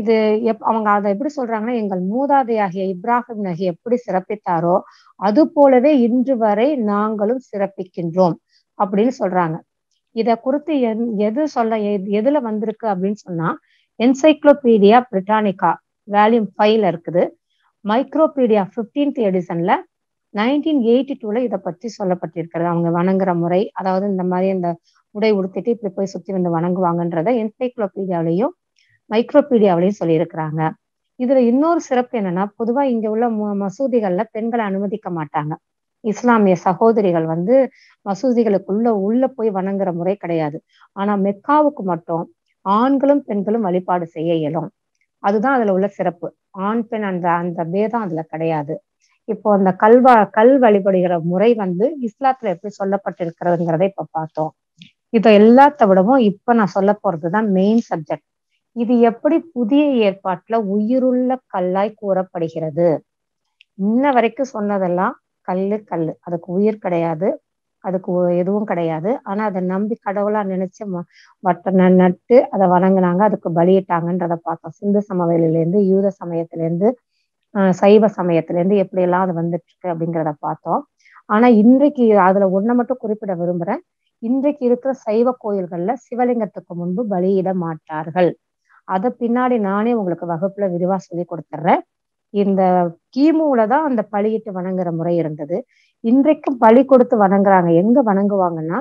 இது எப் அவங்க அதை எப்படி சொல்றாங்கன்னா எங்கள் மூதாதையாகிய இப்ராஹிம் நகி எப்படி சிறப்பித்தாரோ அது போலவே இன்று வரை நாங்களும் சிறப்பிக்கின்றோம் அப்படின்னு சொல்றாங்க இத குறித்து எது சொல்ல எதுல வந்திருக்கு அப்படின்னு சொன்னா என்சைக்ளோபீடியா பிரிட்டானிகா வேல்யூம் ஃபைவ்ல இருக்குது மைக்ரோபீடியா பிப்டீன்த் எடிசன்ல நைன்டீன் எயிட்டி டூல இதை பற்றி சொல்லப்பட்டிருக்கிறது அவங்க வணங்குற முறை அதாவது இந்த மாதிரி இந்த உடை உடுத்திட்டு இப்படி போய் சுத்தி வந்து வணங்குவாங்கன்றத என்சைக்ளோபீடியாவிலையும் மைக்ரோபீடியாவிலையும் சொல்லியிருக்கிறாங்க இதுல இன்னொரு சிறப்பு என்னன்னா பொதுவா இங்க உள்ள மசூதிகள்ல பெண்களை அனுமதிக்க மாட்டாங்க இஸ்லாமிய சகோதரிகள் வந்து மசூதிகளுக்குள்ள உள்ள போய் வணங்குற முறை கிடையாது ஆனா மெக்காவுக்கு மட்டும் ஆண்களும் பெண்களும் வழிபாடு செய்ய இயலும் அதுதான் அதுல உள்ள சிறப்பு ஆண் பெண் அந்த அந்த பேதம் அதுல கிடையாது இப்போ அந்த கல்வா கல் வழிபடுகிற முறை வந்து இஸ்லாத்துல எப்படி சொல்லப்பட்டிருக்கிறதுங்கிறத இப்ப பார்த்தோம் இத எல்லாத்த விடவும் இப்ப நான் சொல்ல போறதுதான் மெயின் சப்ஜெக்ட் இது எப்படி புதிய ஏற்பாட்டுல உயிருள்ள கல்லாய் கூறப்படுகிறது இன்ன வரைக்கும் சொன்னதெல்லாம் கல் கல் அதுக்கு உயிர் கிடையாது அதுக்கு எதுவும் கிடையாது ஆனா அதை நம்பி கடவுளா நினைச்சு வட்ட நட்டு அதை வணங்கினாங்க அதுக்கு பலியிட்டாங்கன்றத பார்த்தோம் சிந்து சமவெளியிலேருந்து யூத சமயத்திலேருந்து சைவ சமயத்திலேருந்து எப்படியெல்லாம் அது வந்துட்டு இருக்கு அப்படிங்கிறத பார்த்தோம் ஆனா இன்றைக்கு அதுல ஒண்ண மட்டும் குறிப்பிட விரும்புறேன் இன்றைக்கு இருக்கிற சைவ கோயில்கள்ல சிவலிங்கத்துக்கு முன்பு பலியிட மாட்டார்கள் அதை பின்னாடி நானே உங்களுக்கு வகுப்புல விரிவா சொல்லி கொடுத்துட்றேன் இந்த கிமுல தான் அந்த பழியிட்டு வணங்குற முறை இருந்தது இன்றைக்கும் பழி கொடுத்து வணங்குறாங்க எங்க வணங்குவாங்கன்னா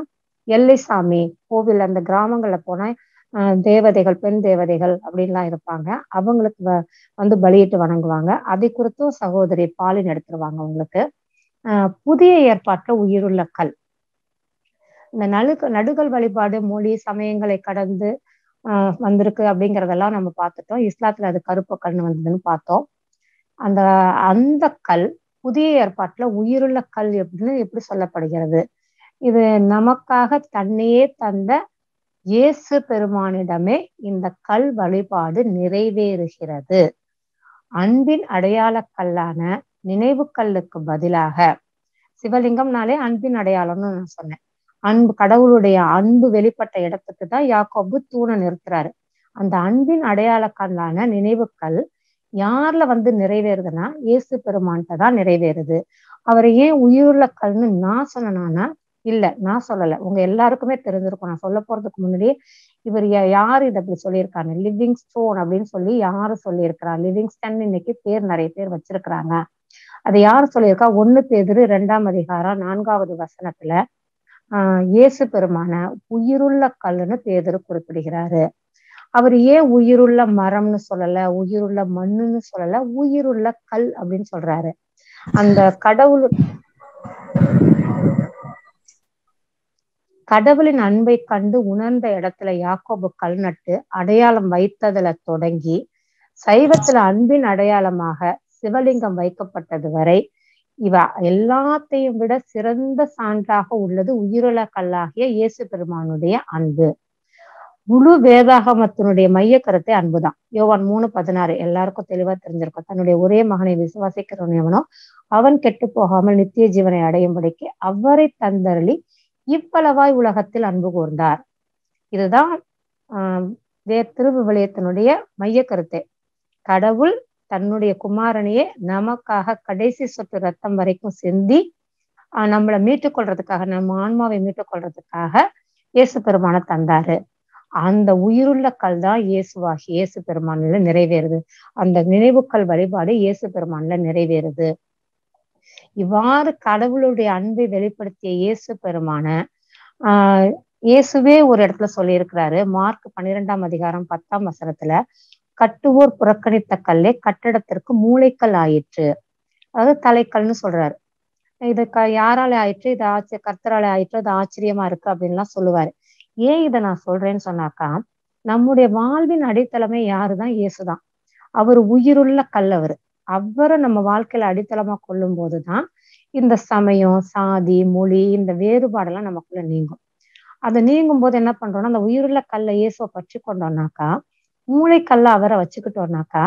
எல்லைசாமி கோவில் அந்த கிராமங்கள்ல போனா தேவதைகள் பெண் தேவதைகள் அப்படின்லாம் இருப்பாங்க அவங்களுக்கு வந்து பலியிட்டு வணங்குவாங்க அதை குறித்தும் சகோதரி பாலி எடுத்துருவாங்க அவங்களுக்கு புதிய ஏற்பாட்டுல உயிருள்ள கல் இந்த நடுக்கு நடுகல் வழிபாடு மொழி சமயங்களை கடந்து வந்திருக்கு அப்படிங்கிறதெல்லாம் நம்ம பார்த்துட்டோம் இஸ்லாத்துல அது கருப்பு கண் வந்ததுன்னு பார்த்தோம் அந்த அந்த கல் புதிய ஏற்பாட்டுல உயிருள்ள கல் அப்படின்னு எப்படி சொல்லப்படுகிறது இது நமக்காக தன்னையே தந்த இயேசு பெருமானிடமே இந்த கல் வழிபாடு நிறைவேறுகிறது அன்பின் அடையாள கல்லான நினைவு கல்லுக்கு பதிலாக சிவலிங்கம்னாலே அன்பின் அடையாளம்னு நான் சொன்னேன் அன்பு கடவுளுடைய அன்பு வெளிப்பட்ட இடத்துக்கு தான் யாக்கோபு தூணை நிறுத்துறாரு அந்த அன்பின் அடையாள கல்லான நினைவுக்கல் யார்ல வந்து நிறைவேறுதுன்னா இயேசு பெருமான்கிட்ட தான் நிறைவேறுது அவரை ஏன் உயிருள்ள கல்னு நான் சொன்னனானா இல்ல நான் சொல்லல உங்க எல்லாருக்குமே தெரிஞ்சிருக்கும் நான் சொல்ல போறதுக்கு முன்னாடியே இவர் யார் இதை அப்படி சொல்லியிருக்காங்க லிவிங் ஸ்டோன் அப்படின்னு சொல்லி யாரு சொல்லியிருக்கிறா லிவிங் ஸ்டன் இன்னைக்கு பேர் நிறைய பேர் வச்சிருக்கிறாங்க அதை யார் சொல்லியிருக்கா ஒண்ணு பேதிரு ரெண்டாம் அதிகாரம் நான்காவது வசனத்துல ஆஹ் இயேசு பெருமான உயிருள்ள கல்லுன்னு பேதர் குறிப்பிடுகிறாரு அவர் ஏன் உயிருள்ள மரம்னு சொல்லல உயிருள்ள மண்ணுன்னு சொல்லல உயிருள்ள கல் அப்படின்னு சொல்றாரு அந்த கடவுள் கடவுளின் அன்பை கண்டு உணர்ந்த இடத்துல யாக்கோபு கல் நட்டு அடையாளம் வைத்ததுல தொடங்கி சைவத்துல அன்பின் அடையாளமாக சிவலிங்கம் வைக்கப்பட்டது வரை இவ எல்லாத்தையும் விட சிறந்த சான்றாக உள்ளது உயிருள கல்லாகிய இயேசு பெருமானுடைய அன்பு முழு வேதாகமத்தினுடைய மைய கருத்தை அன்புதான் யோவான் மூணு பதினாறு எல்லாருக்கும் தெளிவா தெரிஞ்சிருக்கும் தன்னுடைய ஒரே மகனை விசுவாசிக்கிறவன் எவனோ அவன் கெட்டு போகாமல் நித்திய ஜீவனை அடையும் படிக்க அவரை தந்தரளி இவ்வளவாய் உலகத்தில் அன்பு கூர்ந்தார் இதுதான் ஆஹ் திருவிவிலியத்தினுடைய மைய கருத்தை கடவுள் தன்னுடைய குமாரனையே நமக்காக கடைசி சொட்டு ரத்தம் வரைக்கும் செந்தி நம்மளை மீட்டுக் கொள்றதுக்காக நம்ம ஆன்மாவை மீட்டுக் கொள்றதுக்காக இயேசு பெருமான தந்தாரு அந்த உயிருள்ள கல் தான் இயேசுவாகி இயேசு பெருமானில நிறைவேறுது அந்த நினைவுக்கல் வழிபாடு இயேசு பெருமானில நிறைவேறுது இவ்வாறு கடவுளுடைய அன்பை வெளிப்படுத்திய இயேசு பெருமான ஆஹ் இயேசுவே ஒரு இடத்துல சொல்லியிருக்கிறாரு மார்க் பன்னிரெண்டாம் அதிகாரம் பத்தாம் வசனத்துல கட்டுவோர் புறக்கணித்த கல்லே கட்டிடத்திற்கு மூளைக்கல் ஆயிற்று அதாவது தலைக்கல்னு சொல்றாரு இது க யாராலே ஆயிற்று இது ஆச்சரிய கர்த்தரால ஆயிற்று அது ஆச்சரியமா இருக்கு அப்படின்லாம் சொல்லுவாரு ஏன் இதை நான் சொல்றேன்னு சொன்னாக்கா நம்முடைய வாழ்வின் அடித்தளமே யாருதான் இயேசுதான் அவர் உயிருள்ள கல்லவர் அவரை நம்ம வாழ்க்கையில அடித்தளமா கொள்ளும் போதுதான் இந்த சமயம் சாதி மொழி இந்த வேறுபாடெல்லாம் நமக்குள்ள நீங்கும் அதை நீங்கும் போது என்ன பண்றோம்னா அந்த உயிருள்ள கல்லை இயேசுவை பற்றி கொண்டோம்னாக்கா மூளைக்கல்ல அவரை வச்சுக்கிட்டோம்னாக்கா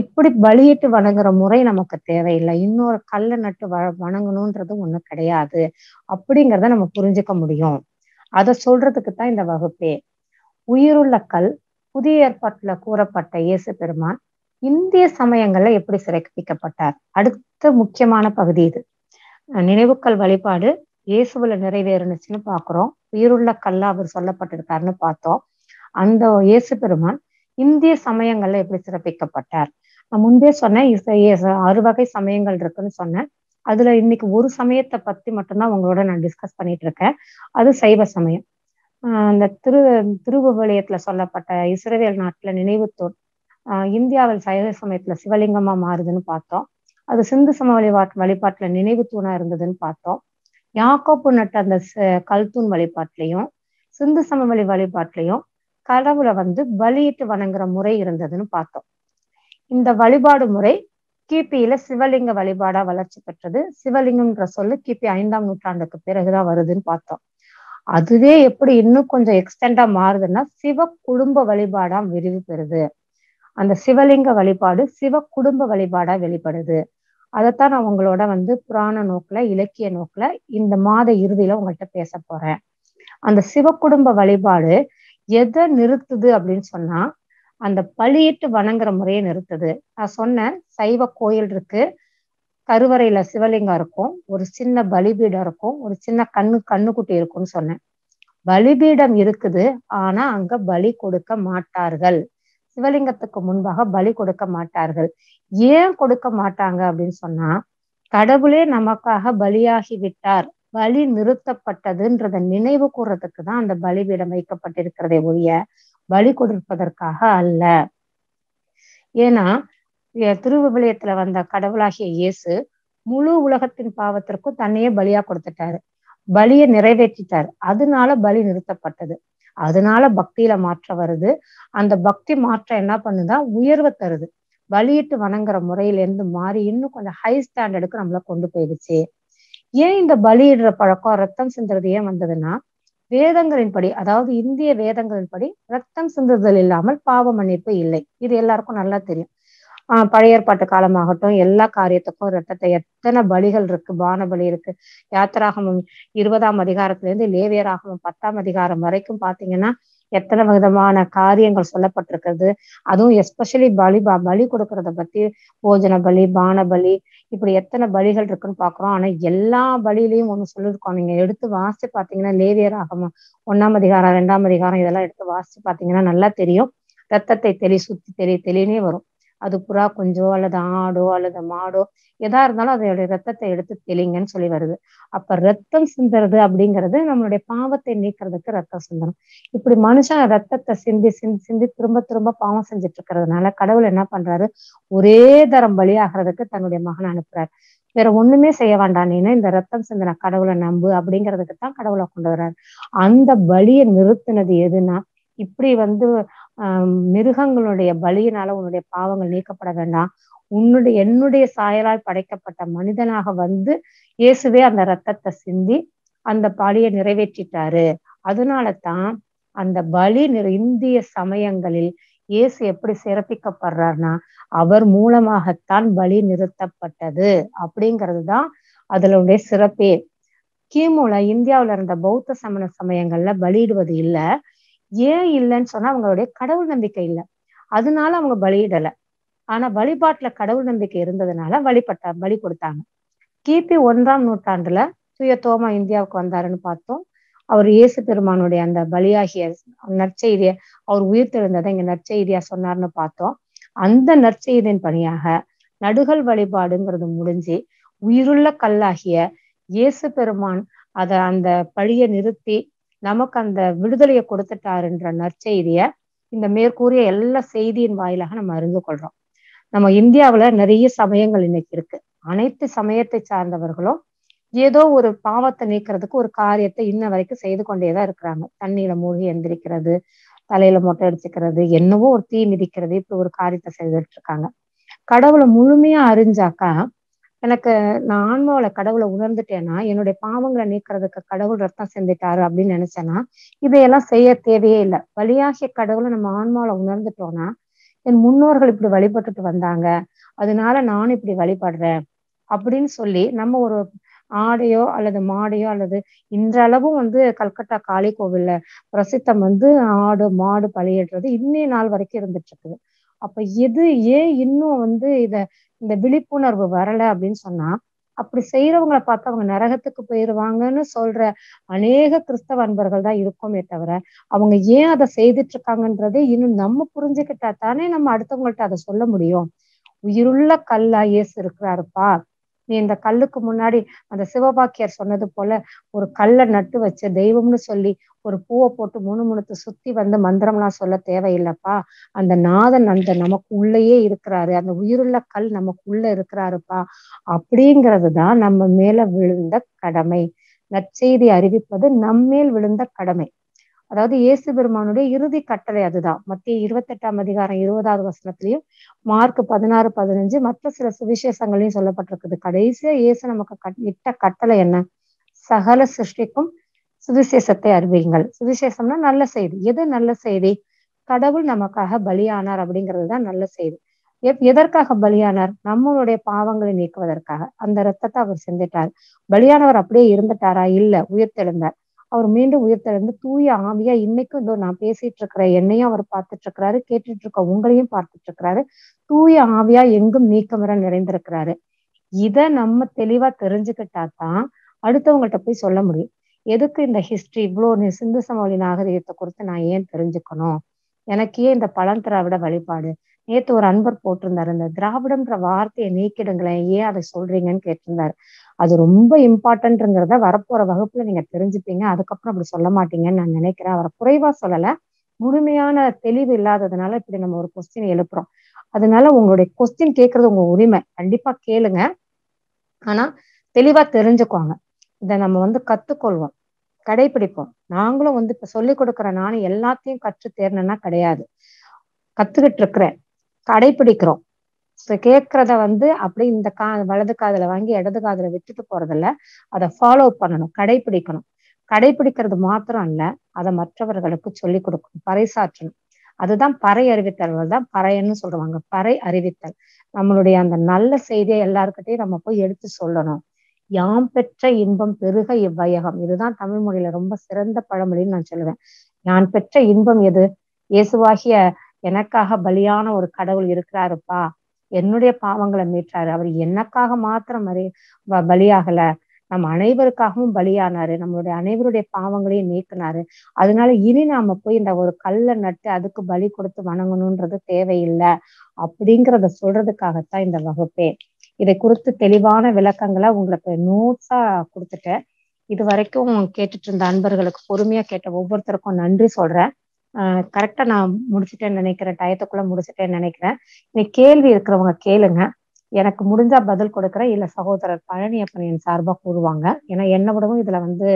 இப்படி பலியிட்டு வணங்குற முறை நமக்கு தேவையில்லை இன்னொரு கல்லை நட்டு வ வணங்கணுன்றது ஒண்ணு கிடையாது அப்படிங்கிறத நம்ம புரிஞ்சுக்க முடியும் அதை சொல்றதுக்கு தான் இந்த வகுப்பே உயிருள்ள கல் புதிய ஏற்பாட்டுல கூறப்பட்ட இயேசு பெருமான் இந்திய சமயங்கள்ல எப்படி சிறப்பிக்கப்பட்டார் அடுத்த முக்கியமான பகுதி இது நினைவுக்கல் வழிபாடு இயேசுல நிறைவேறுனுச்சுன்னு பாக்குறோம் உயிருள்ள கல்லா அவர் சொல்லப்பட்டிருக்காருன்னு பார்த்தோம் அந்த இயேசு பெருமான் இந்திய சமயங்கள்ல எப்படி சிறப்பிக்கப்பட்டார் நான் முன்பே சொன்னேன் அறுவகை சமயங்கள் இருக்குன்னு சொன்னேன் அதுல இன்னைக்கு ஒரு சமயத்தை பத்தி மட்டும்தான் உங்களோட நான் டிஸ்கஸ் பண்ணிட்டு இருக்கேன் அது சைவ சமயம் அந்த திரு திருவுவலியத்துல சொல்லப்பட்ட இஸ்ரேல் நாட்டுல நினைவு தோல் இந்தியாவில் சைவ சமயத்துல சிவலிங்கமா மாறுதுன்னு பார்த்தோம் அது சிந்து சம வழிபா வழிபாட்டுல நினைவு தூணா இருந்ததுன்னு பார்த்தோம் யாக்கோப்பு நட்ட அந்த கல்தூண் வழிபாட்டிலையும் சிந்து சமவெளி வழிபாட்டிலையும் கடவுளை வந்து பலியிட்டு வணங்குற முறை இருந்ததுன்னு பார்த்தோம் இந்த வழிபாடு முறை கிபியில சிவலிங்க வழிபாடா வளர்ச்சி பெற்றது சிவலிங்கம்ன்ற சொல்லு கிபி ஐந்தாம் நூற்றாண்டுக்கு பிறகுதான் வருதுன்னு பார்த்தோம் அதுவே எப்படி இன்னும் கொஞ்சம் எக்ஸ்டெண்டா மாறுதுன்னா சிவ குடும்ப வழிபாடா விரிவு பெறுது அந்த சிவலிங்க வழிபாடு சிவ குடும்ப வழிபாடா வெளிப்படுது அதைத்தான் நான் உங்களோட வந்து புராண நோக்குல இலக்கிய நோக்குல இந்த மாத இறுதியில உங்கள்கிட்ட பேச போறேன் அந்த சிவ குடும்ப வழிபாடு எதை நிறுத்துது அப்படின்னு சொன்னா அந்த பழியிட்டு வணங்குற முறையை நிறுத்துது நான் சொன்னேன் சைவ கோயில் இருக்கு கருவறையில சிவலிங்கம் இருக்கும் ஒரு சின்ன பலிபீடம் இருக்கும் ஒரு சின்ன கண்ணு கண்ணுக்குட்டி இருக்கும்னு சொன்னேன் பலிபீடம் இருக்குது ஆனா அங்க பலி கொடுக்க மாட்டார்கள் சிவலிங்கத்துக்கு முன்பாக பலி கொடுக்க மாட்டார்கள் ஏன் கொடுக்க மாட்டாங்க அப்படின்னு சொன்னா கடவுளே நமக்காக பலியாகி விட்டார் பலி நிறுத்தப்பட்டதுன்றத நினைவு கூறத்துக்கு தான் அந்த பலிபீடம் வைக்கப்பட்டிருக்கிறதே ஒழிய பலி கொடுப்பதற்காக அல்ல ஏன்னா திருவிவிலியத்துல வந்த கடவுளாகிய இயேசு முழு உலகத்தின் பாவத்திற்கும் தன்னையே பலியா கொடுத்துட்டாரு பலியை நிறைவேற்றிட்டார் அதனால பலி நிறுத்தப்பட்டது அதனால பக்தியில மாற்றம் வருது அந்த பக்தி மாற்றம் என்ன பண்ணுதான் உயர்வை தருது பலியிட்டு வணங்குற முறையில இருந்து மாறி இன்னும் கொஞ்சம் ஹை ஸ்டாண்டர்டுக்கு நம்மள கொண்டு போயிடுச்சு ஏன் இந்த பலியிடுற பழக்கம் ரத்தம் சிந்துறது ஏன் வந்ததுன்னா வேதங்களின்படி அதாவது இந்திய வேதங்களின்படி ரத்தம் சிந்துதல் இல்லாமல் பாவ மன்னிப்பு இல்லை இது எல்லாருக்கும் நல்லா தெரியும் ஆஹ் பழைய ஏற்பாட்டு காலமாகட்டும் எல்லா காரியத்துக்கும் ரத்தத்தை எத்தனை பலிகள் இருக்கு பானபலி இருக்கு யாத்திராகமம் இருபதாம் அதிகாரத்துல இருந்து லேவியராகமம் பத்தாம் அதிகாரம் வரைக்கும் பாத்தீங்கன்னா எத்தனை விதமான காரியங்கள் சொல்லப்பட்டிருக்கிறது அதுவும் எஸ்பெஷலி பலி பலி கொடுக்கறத பத்தி போஜன பலி பான பலி இப்படி எத்தனை பலிகள் இருக்குன்னு பாக்குறோம் ஆனா எல்லா பலியிலையும் ஒண்ணு சொல்லிருக்கோம் நீங்க எடுத்து வாசிச்சு பாத்தீங்கன்னா லேவியர் ஆகமா ஒன்னாம் அதிகாரம் ரெண்டாம் அதிகாரம் இதெல்லாம் எடுத்து வாசிச்சு பாத்தீங்கன்னா நல்லா தெரியும் ரத்தத்தை தெளி சுத்தி தெளி தெளினே வரும் அது புறா கொஞ்சோ அல்லது ஆடோ அல்லது மாடோ எதா இருந்தாலும் அதனுடைய ரத்தத்தை எடுத்து தெளிங்கன்னு சொல்லி வருது அப்ப ரத்தம் சிந்துறது அப்படிங்கிறது நம்மளுடைய பாவத்தை நீக்கிறதுக்கு ரத்தம் சிந்தனம் இப்படி மனுஷன் ரத்தத்தை சிந்தி சிந்தி சிந்தி திரும்ப திரும்ப பாவம் செஞ்சுட்டு இருக்கிறதுனால கடவுள் என்ன பண்றாரு ஒரே தரம் பலியாகிறதுக்கு தன்னுடைய மகன் அனுப்புறாரு வேற ஒண்ணுமே செய்ய வேண்டாம் நீனு இந்த ரத்தம் சிந்தன கடவுளை நம்பு அப்படிங்கிறதுக்கு தான் கடவுளை கொண்டு வர்றாரு அந்த பலியை நிறுத்தினது எதுனா இப்படி வந்து மிருகங்களுடைய பலியினால உன்னுடைய பாவங்கள் நீக்கப்பட வேண்டாம் உன்னுடைய என்னுடைய சாயலால் படைக்கப்பட்ட மனிதனாக வந்து இயேசுவே அந்த ரத்தத்தை சிந்தி அந்த பலியை நிறைவேற்றிட்டாரு அதனால தான் அந்த பலி இந்திய சமயங்களில் இயேசு எப்படி சிறப்பிக்கப்படுறாருனா அவர் மூலமாகத்தான் பலி நிறுத்தப்பட்டது அப்படிங்கிறது தான் அதனுடைய சிறப்பே கிமுல இந்தியாவில இருந்த பௌத்த சமண சமயங்கள்ல பலியிடுவது இல்லை ஏன் இல்லைன்னு சொன்னா அவங்களுடைய கடவுள் நம்பிக்கை இல்லை அதனால அவங்க பலியிடலை ஆனா வழிபாட்டுல கடவுள் நம்பிக்கை இருந்ததுனால வழிபட்ட பலி கொடுத்தாங்க கிபி ஒன்றாம் நூற்றாண்டுல தோமா இந்தியாவுக்கு வந்தாருன்னு பார்த்தோம் அவர் இயேசு பெருமானுடைய அந்த பலியாகிய நற்செய்திய அவர் உயிர்த்தெழுந்ததை இங்க நற்செய்தியா சொன்னார்னு பார்த்தோம் அந்த நற்செய்தியின் பணியாக நடுகள் வழிபாடுங்கிறது முடிஞ்சு உயிருள்ள கல்லாகிய இயேசு பெருமான் அதை அந்த பழியை நிறுத்தி நமக்கு அந்த விடுதலையை கொடுத்துட்டாருன்ற நற்செய்திய இந்த மேற்கூறிய எல்லா செய்தியின் வாயிலாக நம்ம அறிந்து கொள்றோம் நம்ம இந்தியாவுல நிறைய சமயங்கள் இன்னைக்கு இருக்கு அனைத்து சமயத்தை சார்ந்தவர்களும் ஏதோ ஒரு பாவத்தை நீக்கிறதுக்கு ஒரு காரியத்தை இன்ன வரைக்கும் செய்து கொண்டேதான் இருக்கிறாங்க தண்ணியில மூழ்கி எந்திரிக்கிறது தலையில மொட்டை அடிச்சுக்கிறது என்னவோ ஒரு தீ மிதிக்கிறது இப்படி ஒரு காரியத்தை செய்துட்டு இருக்காங்க கடவுளை முழுமையா அறிஞ்சாக்கா எனக்கு நான் ஆன்மாவில கடவுளை உணர்ந்துட்டேன்னா என்னுடைய பாவங்களை நீக்கிறதுக்கு கடவுள் ரத்தம் செஞ்சுட்டாரு அப்படின்னு நினைச்சேன்னா இதையெல்லாம் செய்ய தேவையே இல்லை வழியாகிய கடவுளை நம்ம ஆன்மாவில உணர்ந்துட்டோம்னா என் முன்னோர்கள் இப்படி வழிபட்டுட்டு வந்தாங்க அதனால நானும் இப்படி வழிபடுறேன் அப்படின்னு சொல்லி நம்ம ஒரு ஆடையோ அல்லது மாடையோ அல்லது இன்றளவும் வந்து கல்கட்டா காளி கோவில்ல பிரசித்தம் வந்து ஆடு மாடு பழியிடுறது இன்னைய நாள் வரைக்கும் இருந்துட்டு இருக்குது அப்ப எது ஏன் இன்னும் வந்து இத இந்த விழிப்புணர்வு வரல அப்படின்னு சொன்னா அப்படி செய்யறவங்களை பார்த்து அவங்க நரகத்துக்கு போயிருவாங்கன்னு சொல்ற அநேக கிறிஸ்தவ அன்பர்கள் தான் இருக்கோமே தவிர அவங்க ஏன் அதை செய்துட்டு இருக்காங்கன்றதே இன்னும் நம்ம புரிஞ்சுக்கிட்டா தானே நம்ம அடுத்தவங்கள்ட்ட அதை சொல்ல முடியும் உயிருள்ள கல்லா இயேசு இருக்கிறாருப்பா நீ இந்த கல்லுக்கு முன்னாடி அந்த சிவபாக்கியர் சொன்னது போல ஒரு கல்லை நட்டு வச்ச தெய்வம்னு சொல்லி ஒரு பூவை போட்டு முணு முணுத்து சுத்தி வந்து மந்திரம்லாம் சொல்ல தேவையில்லைப்பா அந்த நாதன் அந்த நமக்கு உள்ளேயே இருக்கிறாரு அந்த உயிருள்ள கல் நமக்கு உள்ள இருக்கிறாருப்பா அப்படிங்கிறது தான் நம்ம மேல விழுந்த கடமை நற்செய்தி அறிவிப்பது நம்மேல் விழுந்த கடமை அதாவது இயேசு பெருமானுடைய இறுதி கட்டளை அதுதான் மத்திய இருபத்தெட்டாம் அதிகாரம் இருபதாவது வசனத்திலையும் மார்க் பதினாறு பதினஞ்சு மற்ற சில சுவிசேஷங்களையும் சொல்லப்பட்டிருக்குது கடைசியா இயேசு நமக்கு இட்ட கட்டளை என்ன சகல சிருஷ்டிக்கும் சுவிசேஷத்தை அறிவியுங்கள் சுவிசேஷம்னா நல்ல செய்தி எது நல்ல செய்தி கடவுள் நமக்காக பலியானார் அப்படிங்கிறது தான் நல்ல செய்தி எதற்காக பலியானார் நம்மளுடைய பாவங்களை நீக்குவதற்காக அந்த ரத்தத்தை அவர் செஞ்சிட்டார் பலியானவர் அப்படியே இருந்துட்டாரா இல்ல உயிர்த்தெழுந்தார் அவர் மீண்டும் உயிர்த்தெழுந்து தூய ஆவியா இன்னைக்கும் இதோ நான் பேசிட்டு இருக்கிற என்னையும் அவர் பார்த்துட்டு இருக்கிறாரு கேட்டுட்டு இருக்க உங்களையும் பார்த்துட்டு இருக்கிறாரு தூய ஆவியா எங்கும் நீக்கமர நிறைந்திருக்கிறாரு இத நம்ம தெளிவா தெரிஞ்சுக்கிட்டா தான் அடுத்தவங்கள்ட்ட போய் சொல்ல முடியும் எதுக்கு இந்த ஹிஸ்டரி இவ்வளோ சிந்து சமவெளி நாகரிகத்தை குறித்து நான் ஏன் தெரிஞ்சுக்கணும் எனக்கு ஏன் இந்த பழந்திராவிட வழிபாடு நேத்து ஒரு அன்பர் போட்டிருந்தாரு இந்த திராவிடம்ன்ற வார்த்தையை நீக்கிடுங்களேன் ஏன் அதை சொல்றீங்கன்னு கேட்டிருந்தாரு அது ரொம்ப இம்பார்ட்டன்ட்ங்கிறத வரப்போற வகுப்புல நீங்க தெரிஞ்சுப்பீங்க அதுக்கப்புறம் அப்படி சொல்ல மாட்டீங்கன்னு நான் நினைக்கிறேன் அவரை குறைவா சொல்லல முழுமையான தெளிவு இல்லாததுனால இப்படி நம்ம ஒரு கொஸ்டின் எழுப்புறோம் அதனால உங்களுடைய கொஸ்டின் கேட்கறது உங்க உரிமை கண்டிப்பா கேளுங்க ஆனா தெளிவா தெரிஞ்சுக்குவாங்க இதை நம்ம வந்து கத்துக்கொள்வோம் கடைபிடிப்போம் நாங்களும் வந்து இப்ப சொல்லி கொடுக்குற நானும் எல்லாத்தையும் கற்று தேர்னா கிடையாது கத்துக்கிட்டு இருக்கிறேன் கடைபிடிக்கிறோம் கேட்கறத வந்து அப்படி இந்த கா வலது காதுல வாங்கி இடது காதுல விட்டுட்டு போறதில்ல அதை ஃபாலோ பண்ணணும் கடைபிடிக்கணும் கடைபிடிக்கிறது மாத்திரம் அல்ல அதை மற்றவர்களுக்கு சொல்லி கொடுக்கணும் பறைசாற்றணும் அதுதான் பறை அறிவித்தல் தான் பறையன்னு சொல்லுவாங்க பறை அறிவித்தல் நம்மளுடைய அந்த நல்ல செய்தியை எல்லாருக்கிட்டையும் நம்ம போய் எடுத்து சொல்லணும் யாம் பெற்ற இன்பம் பெருக இவ்வையகம் இதுதான் தமிழ் மொழியில ரொம்ப சிறந்த பழமொழின்னு நான் சொல்லுவேன் நான் பெற்ற இன்பம் எது இயேசுவாகிய எனக்காக பலியான ஒரு கடவுள் இருக்கிறாருப்பா என்னுடைய பாவங்களை மீட்டாரு அவர் எனக்காக மாத்திரம் அறி பலியாகல நம்ம அனைவருக்காகவும் பலியானாரு நம்மளுடைய அனைவருடைய பாவங்களையும் நீக்கினாரு அதனால இனி நாம போய் இந்த ஒரு கல்லை நட்டு அதுக்கு பலி கொடுத்து வணங்கணும்ன்றது தேவையில்லை அப்படிங்கிறத சொல்றதுக்காகத்தான் இந்த வகுப்பே இதை குறித்து தெளிவான விளக்கங்களை உங்களுக்கு நோட்ஸா கொடுத்துட்டேன் இது வரைக்கும் கேட்டுட்டு இருந்த அன்பர்களுக்கு பொறுமையா கேட்ட ஒவ்வொருத்தருக்கும் நன்றி சொல்றேன் கரெக்டா நான் முடிச்சுட்டேன்னு நினைக்கிறேன் டயத்துக்குள்ள முடிச்சுட்டேன்னு நினைக்கிறேன் நீ கேள்வி இருக்கிறவங்க கேளுங்க எனக்கு முடிஞ்சா பதில் கொடுக்குறேன் இல்ல சகோதரர் பழனியப்பன் என் சார்பா கூறுவாங்க ஏன்னா என்ன விடவும் இதுல வந்து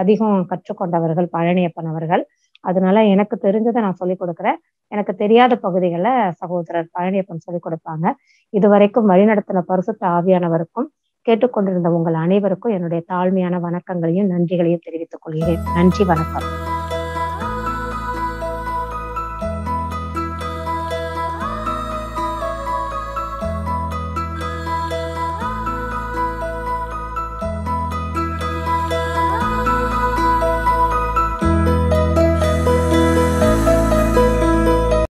அதிகம் கற்றுக்கொண்டவர்கள் பழனியப்பன் அவர்கள் அதனால எனக்கு தெரிஞ்சதை நான் சொல்லி கொடுக்குறேன் எனக்கு தெரியாத பகுதிகளை சகோதரர் பழனியப்பன் சொல்லிக் கொடுப்பாங்க இதுவரைக்கும் வழிநடத்தின பரிசுத்த ஆவியானவருக்கும் கேட்டுக்கொண்டிருந்த உங்கள் அனைவருக்கும் என்னுடைய தாழ்மையான வணக்கங்களையும் நன்றிகளையும் தெரிவித்துக் கொள்கிறேன் நன்றி வணக்கம்